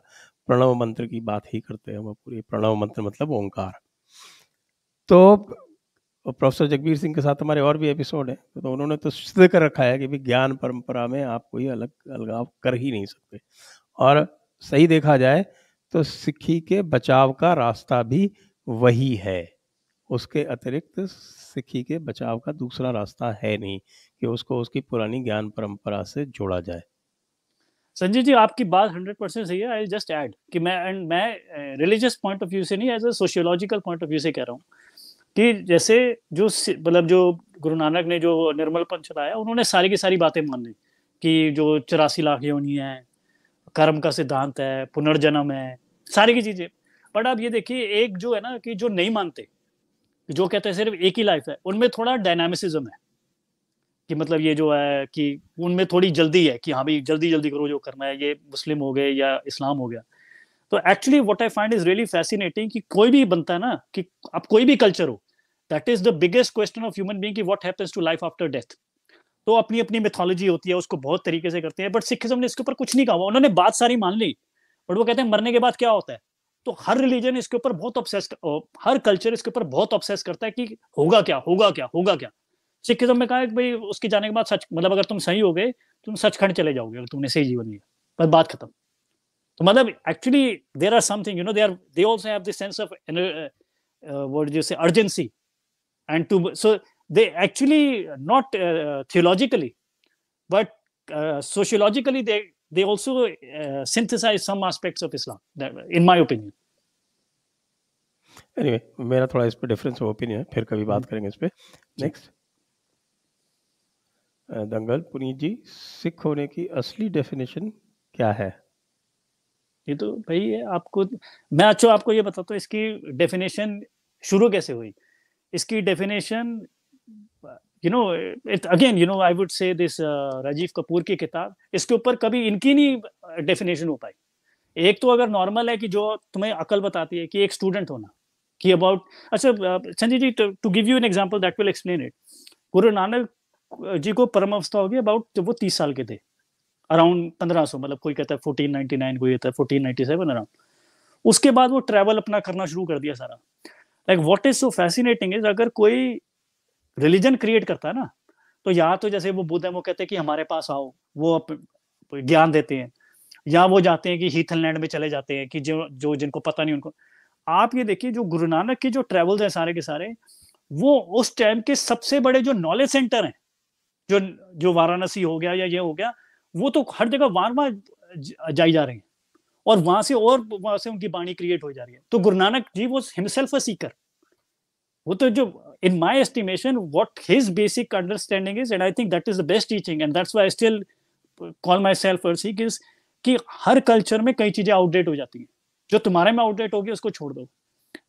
प्रणव मंत्र की बात ही करते हैं वो पूरे प्रणव मंत्र मतलब ओंकार तो प्रोफेसर जगबीर सिंह के साथ हमारे और भी एपिसोड हैं तो, तो उन्होंने तो सिद्ध कर रखा है कि भी ज्ञान परंपरा में आप कोई अलग अलगाव कर ही नहीं सकते और सही देखा जाए तो सिक्खी के बचाव का रास्ता भी वही है उसके अतिरिक्त सिखी के बचाव का दूसरा रास्ता है नहीं कि उसको उसकी पुरानी ज्ञान परंपरा से जोड़ा जाए संजय जी आपकी बात हंड्रेड परसेंट सही है आई
जस्ट ऐड कि मैं एंड मैं रिलीजियस पॉइंट ऑफ व्यू से नहीं as a sociological point of view से कह रहा हूँ कि जैसे जो मतलब जो गुरु नानक ने जो निर्मल पंथ चलाया उन्होंने सारी की सारी बातें मान ली कि जो चौरासी लाख योनी है कर्म का सिद्धांत है पुनर्जन्म है सारी की चीजें बट आप ये देखिए एक जो है ना कि जो नहीं मानते जो कहते हैं सिर्फ एक ही लाइफ है उनमें थोड़ा डायनामिसिज्म है कि मतलब ये जो है कि उनमें थोड़ी जल्दी है कि हाँ भाई जल्दी जल्दी करो जो करना है ये मुस्लिम हो गए या इस्लाम हो गया तो actually what I find is really fascinating कि कोई भी बनता है ना कि आप कोई भी कल्चर हो that is the biggest question of human being what happens to life after death तो अपनी अपनी मिथोलॉजी होती है उसको बहुत तरीके से करते हैं बट सिखिज्म ने इसके ऊपर कुछ नहीं कहा उन्होंने बात सारी मान ली बट वो कहते हैं मरने के बाद क्या होता है तो हर रिलीजन इसके ऊपर बहुत ऑब्सेस हर कल्चर इसके ऊपर बहुत ऑब्सेस करता है कि होगा क्या होगा क्या होगा क्या सिखिज्म में कहा है कि भाई उसके जाने के बाद सच मतलब अगर तुम सही हो गए तुम सचखंड चले जाओगे अगर तुमने सही जीवन लिया बस बात खत्म तो मतलब actually there are something you know they are they also have this sense of word जैसे urgency and to so they actually not theologically but sociologically they they also uh, synthesize some aspects of Islam,
in my opinion. anyway, मेरा थोड़ा इस पे difference of opinion है फिर कभी बात हम्म। करेंगे इस पे नेक्स्ट दंगल पुनीत जी सिख होने की असली डेफिनेशन क्या है
ये तो भाई आपको मैं अच्छा आपको ये बताता हूँ इसकी डेफिनेशन शुरू कैसे हुई इसकी definition you know it again you know I would say this Rajiv Kapoor की किताब इसके ऊपर कभी इनकी नहीं डेफिनेशन uh, हो पाई एक तो अगर नॉर्मल है कि जो तुम्हें अकल बताती है कि एक स्टूडेंट होना कि अबाउट अच्छा uh, Sanjay ji to give you an example that will explain it Guru Nanak uh, जी को परम अवस्था होगी अबाउट जब वो तीस साल के थे अराउंड पंद्रह सौ मतलब कोई कहता है फोर्टीन नाइनटी नाइन कोई कहता है फोर्टीन नाइनटी सेवन अराउंड उसके बाद वो ट्रैवल अपना करना शुरू कर दिया सारा like what is so fascinating is अगर कोई रिलीजन क्रिएट करता है ना तो या तो जैसे वो बुद्ध है वो कहते हैं कि हमारे पास आओ वो ज्ञान देते हैं या वो जाते हैं कि हीथलैंड में चले जाते हैं कि जो जो जिनको पता नहीं उनको आप ये देखिए जो गुरु नानक के जो ट्रेवल्स हैं सारे के सारे वो उस टाइम के सबसे बड़े जो नॉलेज सेंटर हैं जो जो वाराणसी हो गया या ये हो गया वो तो हर जगह वार वार जाई जा रहे हैं और वहां से और वहां से उनकी बाणी क्रिएट हो जा रही है तो गुरु नानक जी वो हिमसेल्फ अ सीकर वो तो जो in my estimation what his basic understanding is and i think that is the best teaching and that's why i still call myself अर्सिक is कि हर कल्चर में कई चीजें आउटडेट हो जाती हैं जो तुम्हारे में आउटडेट होगी उसको छोड़ दो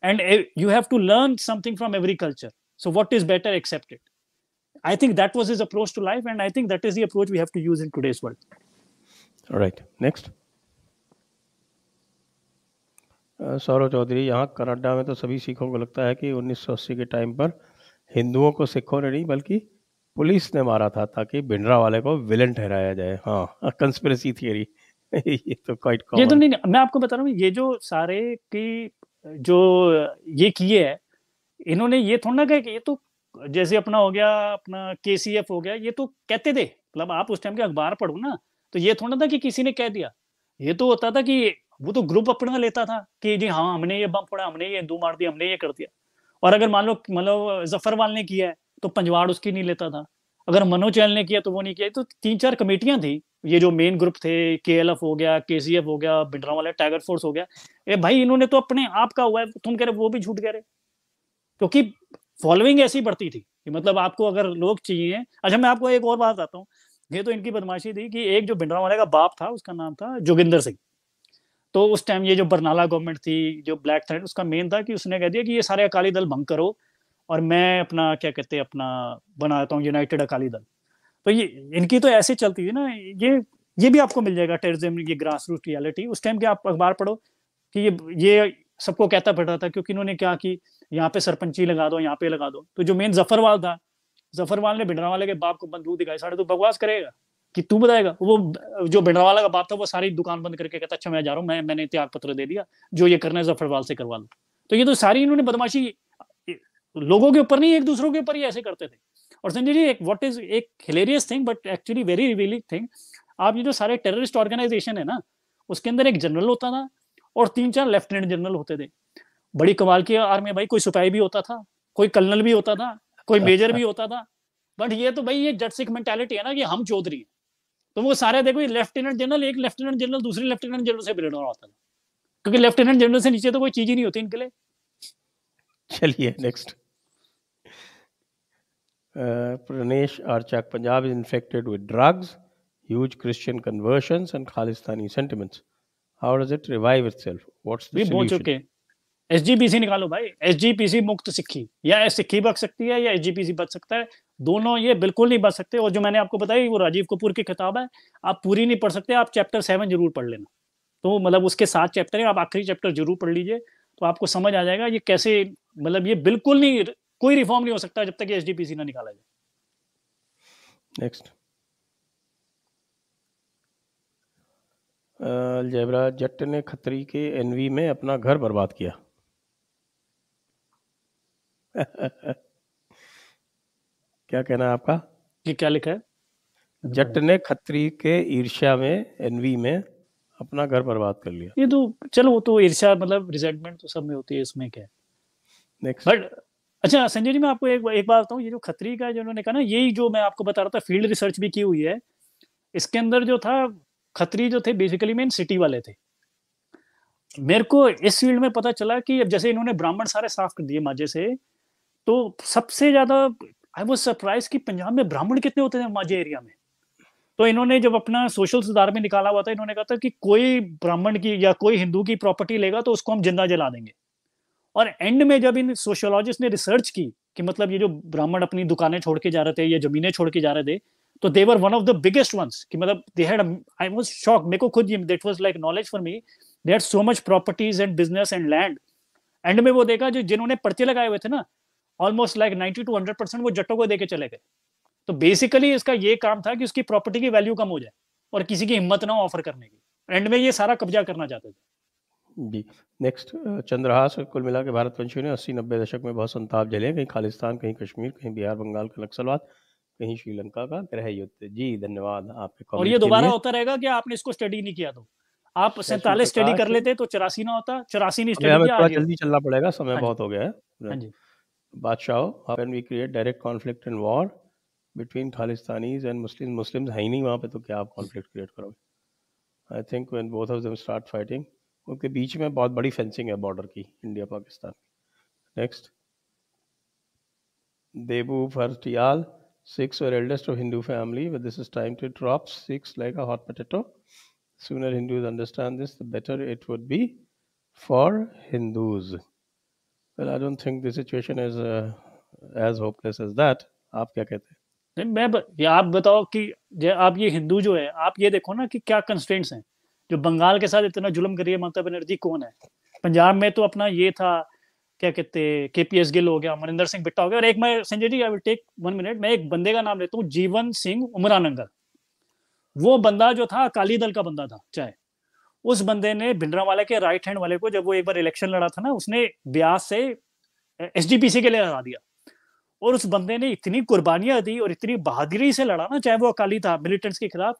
and you have to learn something from every culture so what is better accepted I think that was his approach to life and I think that
is the approach we have to use in today's
world
alright next Saurav Chaudhary यहाँ Canada में तो सभी सिखों को लगता है कि 1980 के टाइम पर हिंदुओं को सिखों ने नहीं बल्कि पुलिस ने मारा था ताकि भिंडरा वाले को विलन ठहराया जाए हाँ कंस्पिरसी *laughs* थियरी *laughs* ये तो क्वाइट ये तो नहीं,
मैं आपको बता रहा हूँ ये जो सारे की
जो ये किए है
इन्होंने ये थोड़ा ना कहे कि ये तो जैसे अपना हो गया अपना के हो गया ये तो कहते थे मतलब आप उस टाइम के अखबार पढ़ो ना तो ये थोड़ा था कि किसी ने कह दिया ये तो होता था कि वो तो ग्रुप अपना लेता था कि जी हाँ हमने ये बम फोड़ा हमने ये दो मार दिया हमने ये कर दिया और अगर मान लो मतलब जफरवाल ने किया है तो पंजवाड़ उसकी नहीं लेता था अगर मनोज चैल ने किया तो वो नहीं किया तो तीन चार कमेटियां थी ये जो मेन ग्रुप थे के एल एफ हो गया के सी एफ हो गया भिंडरा वाला टाइगर फोर्स हो गया ए भाई इन्होंने तो अपने आप का हुआ है तुम कह रहे वो भी झूठ कह रहे क्योंकि फॉलोइंग ऐसी बढ़ती थी कि मतलब आपको अगर लोग चाहिए अच्छा मैं आपको एक और बात बताता हूँ ये तो इनकी बदमाशी थी कि एक जो भिंडरा वाले का बाप था उसका नाम था जोगिंदर सिंह तो उस टाइम ये जो बरनाला गवर्नमेंट थी जो ब्लैक थ्रेड उसका मेन था कि उसने कह दिया कि ये सारे अकाली दल भंग करो और मैं अपना क्या कहते हैं अपना बनाता हूँ यूनाइटेड अकाली दल तो ये इनकी तो ऐसे चलती थी ना ये ये भी आपको मिल जाएगा टेरिज्म ये ग्रास रूट रियालिटी उस टाइम के आप अखबार पढ़ो कि ये ये सबको कहता पड़ रहा था क्योंकि इन्होंने क्या कि यहाँ पे सरपंची लगा दो यहाँ पे लगा दो तो जो मेन जफरवाल था जफरवाल ने वाले के बाप को बंदूक दिखाई साढ़े तो बकवास करेगा कि तू बताएगा वो जो भिंडरावाला का बाप था वो सारी दुकान बंद करके कहता अच्छा मैं जा रहा हूँ मैं मैंने त्याग पत्र दे दिया जो ये करना है जफरवाल से करवा लो तो ये तो सारी इन्होंने बदमाशी लोगों के ऊपर नहीं एक दूसरों के ऊपर ही ऐसे करते थे और संजय जी एक व्हाट इज एक hilarious thing but actually very revealing thing आप ये जो सारे टेररिस्ट ऑर्गेनाइजेशन है ना उसके अंदर एक जनरल होता था और तीन चार लेफ्टिनेंट जनरल होते थे बड़ी कमाल की आर्मी भाई कोई सिपाही भी होता था कोई कर्नल भी होता था कोई मेजर भी होता था बट ये तो भाई ये जट सिख मेंटेलिटी है ना कि हम चौधरी हैं तो वो सारे देखो लेफ्टिनेंट जनरल एक लेफ्टिनेंट जनरल दूसरे लेफ्टिनेंट जनरल से ब्रिटेन होता था क्योंकि लेफ्टिनेंट जनरल से नीचे तो कोई चीज ही नहीं होती इनके लिए
चलिए next Pranesh Archak Punjab is infected with drugs huge Christian conversions and Khalistani sentiments how does it revive itself? What's the solution? चुके एस जी पी निकालो भाई एसजीपीसी मुक्त सिक्खी
या सिक्खी बच सकती है या एसजीपीसी बच सकता है दोनों ये बिल्कुल नहीं बच सकते और जो मैंने आपको बताया वो राजीव कपूर की किताब है आप पूरी नहीं पढ़ सकते आप चैप्टर सेवन जरूर पढ़ लेना तो मतलब उसके सात चैप्टर है आप आखिरी चैप्टर जरूर पढ़ लीजिए तो आपको समझ आ जाएगा ये कैसे मतलब ये बिल्कुल नहीं कोई रिफॉर्म नहीं हो सकता जब तक एच ना निकाला जाए
नेक्स्ट जयराज जट ने खतरी के एनवी में अपना घर बर्बाद किया *laughs* क्या कहना है आपका ये क्या लिखा है जट ने खत्री के ईर्ष्या में एनवी में अपना घर बर्बाद कर लिया ये तो
चलो वो तो ईर्ष्या मतलब रिजेंटमेंट तो सब में होती है इसमें क्या नेक्स्ट बट अच्छा संजय जी मैं आपको एक एक बात बताऊँ ये जो खत्री का जो उन्होंने कहा ना यही जो मैं आपको बता रहा था फील्ड रिसर्च भी की हुई है इसके अंदर जो था खत्री जो थे बेसिकली मेन सिटी वाले थे मेरे को इस फील्ड में पता चला कि अब जैसे इन्होंने ब्राह्मण सारे साफ कर दिए माजे से तो सबसे ज्यादा आई वॉज सरप्राइज कि पंजाब में ब्राह्मण कितने होते थे माजे एरिया में तो इन्होंने जब अपना सोशल सुधार में निकाला हुआ था इन्होंने कहा था कि कोई ब्राह्मण की या कोई हिंदू की प्रॉपर्टी लेगा तो उसको हम जिंदा जला देंगे और एंड में जब इन सोशोलॉजिस्ट ने रिसर्च की कि मतलब ये जो ब्राह्मण अपनी दुकानें छोड़ के जा रहे थे या जमीनें छोड़ के जा रहे थे तो they were one of the biggest ones कि मतलब they had I was shock मेरे को खुद ये that was like knowledge for me they had so much properties and business and land and में वो देखा जो जिन्होंने पर्चे लगाए हुए थे ना almost like ninety two hundred percent वो जट्टों को देके चले गए तो बेसिकली इसका ये काम था कि उसकी प्रॉपर्टी की वैल्यू कम हो जाए और किसी की हिम्मत ना ऑफर करने की एंड में ये सारा कब्जा करना चाहते
थे जी नेक्स्ट चंद्रहास कुल मिला के भारतवंशियों ने अस्सी नब्बे दशक में बहुत संताप झेले कहीं खालिस्तान कहीं कश्मीर कहीं बिहार बंगाल का नक्सलवाद कहीं श्रीलंका का ग्रह युद्ध जी धन्यवाद आपके और ये दोबारा
होता रहेगा कि आपने इसको स्टडी नहीं किया तो आप अच्छा, सैतालीस स्टडी तो कर लेते तो चौरासी ना होता चौरासी नहीं स्टडी हमें जल्दी चलना
पड़ेगा समय हाँ बहुत हो गया है हाँ बादशाह अपन we create direct conflict in war between Khalistanis and Muslim Muslim है ही नहीं वहाँ पर तो क्या आप कॉन्फ्लिक्ट क्रिएट करोगे I think when both of them start fighting उनके बीच में बहुत बड़ी फेंसिंग है बॉर्डर की इंडिया पाकिस्तान नेक्स्ट देबू फर्स्टियाल Sikhs are eldest of Hindu family with this is time to drop Sikhs like a hot potato sooner Hindus understand this the better it would be for Hindus well i don't think the situation is uh, as hopeless as that आप क्या कहते
हैं नहीं मैं ब, ये आप बताओ कि जो आप ये हिंदू जो है आप ये देखो ना कि क्या कंस्टेंट्स हैं जो बंगाल के साथ इतना जुल्म करिए ममता बनर्जी कौन है पंजाब में तो अपना ये था क्या कहते के पी एस गिल हो गया अमरिंदर सिंह बिट्टा हो गया और एक मैं Sanjay ji I will take one minute मैं एक बंदे का नाम लेता हूँ जीवन सिंह उमरानंगर वो बंदा जो था अकाली दल का बंदा था चाहे उस बंदे ने वाले के राइट हैंड वाले को जब वो एक बार इलेक्शन लड़ा था ना उसने ब्यास से एस के लिए लड़ा दिया और उस बंदे ने इतनी कुर्बानियां दी और इतनी बहादुरी से लड़ा ना चाहे वो अकाली था मिलिटेंट्स के खिलाफ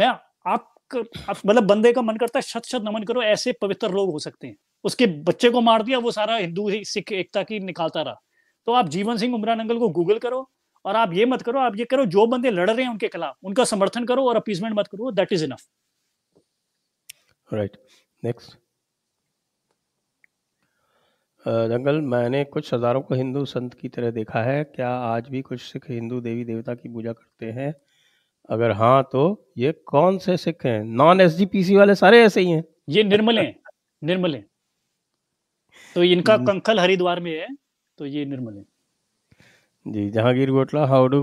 मैं आप मतलब बंदे का मन करता है शत शत नमन करो ऐसे पवित्र लोग हो सकते हैं उसके बच्चे को मार दिया वो सारा हिंदू सिख एकता की निकालता रहा तो आप जीवन सिंह उमरान अंकल को गूगल करो और आप ये मत करो आप ये करो जो बंदे लड़ रहे हैं उनके खिलाफ उनका समर्थन करो और अपीजमेंट मत करो that is enough
right next जंगल मैंने कुछ हज़ारों को हिंदू संत की तरह देखा है क्या आज भी कुछ सिख हिंदू देवी देवता की पूजा करते हैं अगर हाँ तो ये कौन से सिख हैं नॉन एस वाले सारे ऐसे ही हैं ये निर्मल हैं निर्मल हैं तो इनका *laughs* कंखल
हरिद्वार में है तो ये निर्मल है
जी जहांगीर गोटला हाउ डू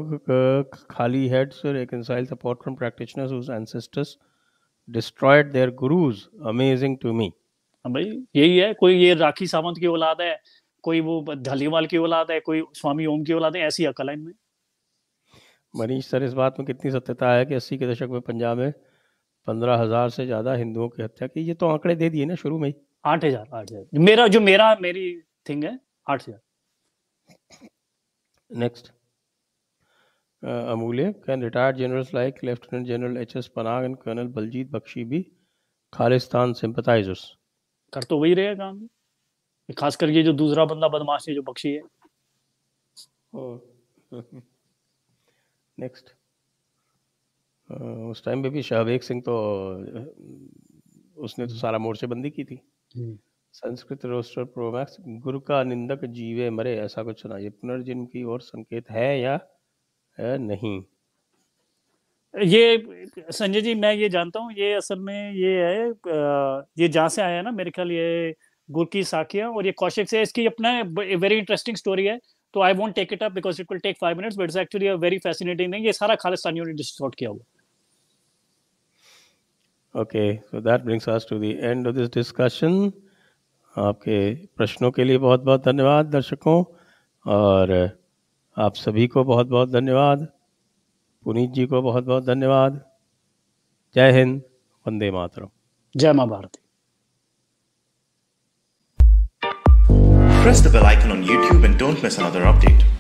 खाली heads reconcile support from practitioners whose ancestors destroyed their gurus amazing to me भाई यही है कोई ये राखी सावंत की औलाद है कोई वो ढालीवाल की औलाद है
कोई स्वामी ओम की औलाद है ऐसी अकल है इनमें
मनीष सर इस बात में कितनी सत्यता है कि अस्सी के दशक में पंजाब में पंद्रह हजार से ज्यादा हिंदुओं की हत्या की ये तो आंकड़े दे दिए ना शुरू में ही आठ हजार आठ हजार मेरा जो मेरा मेरी थिंग है आठ हजार next Amulya can retired generals like lieutenant general H S Panag and colonel Baljit Bakshi भी खालिस्तान sympathizers.
कर तो वही रहे काम खास करके जो दूसरा बंदा बदमाश
है जो बख्शी है नेक्स्ट *laughs* उस टाइम पे भी शाहबेग सिंह तो उसने तो सारा मोर्चेबंदी की थी हम्म। संस्कृत रोस्टर प्रोमैक्स गुरु का निंदक जीवे मरे ऐसा कुछ सुना ये पुनर्जन्म की ओर संकेत है या नहीं
ये संजय जी मैं ये जानता हूँ ये असल में ये है ये जहाँ से आया ना मेरे ख्याल ये गुरकी साकिया और ये कौशिक से इसकी अपना वेरी इंटरेस्टिंग स्टोरी है तो I won't take it up because it will take five minutes but it's actually very fascinating नहीं ये सारा खालिस्तानियों ने डिस्ट्रॉट किया हुआ
okay so that brings us to the end of this discussion आपके प्रश्नों के लिए बहुत बहुत धन्यवाद दर्शकों और आप सभी को बहुत बहुत धन्यवाद पुनीत जी को बहुत बहुत धन्यवाद जय हिंद वंदे मातरम जय मां Bharti Press the bell icon on YouTube and don't miss another
update.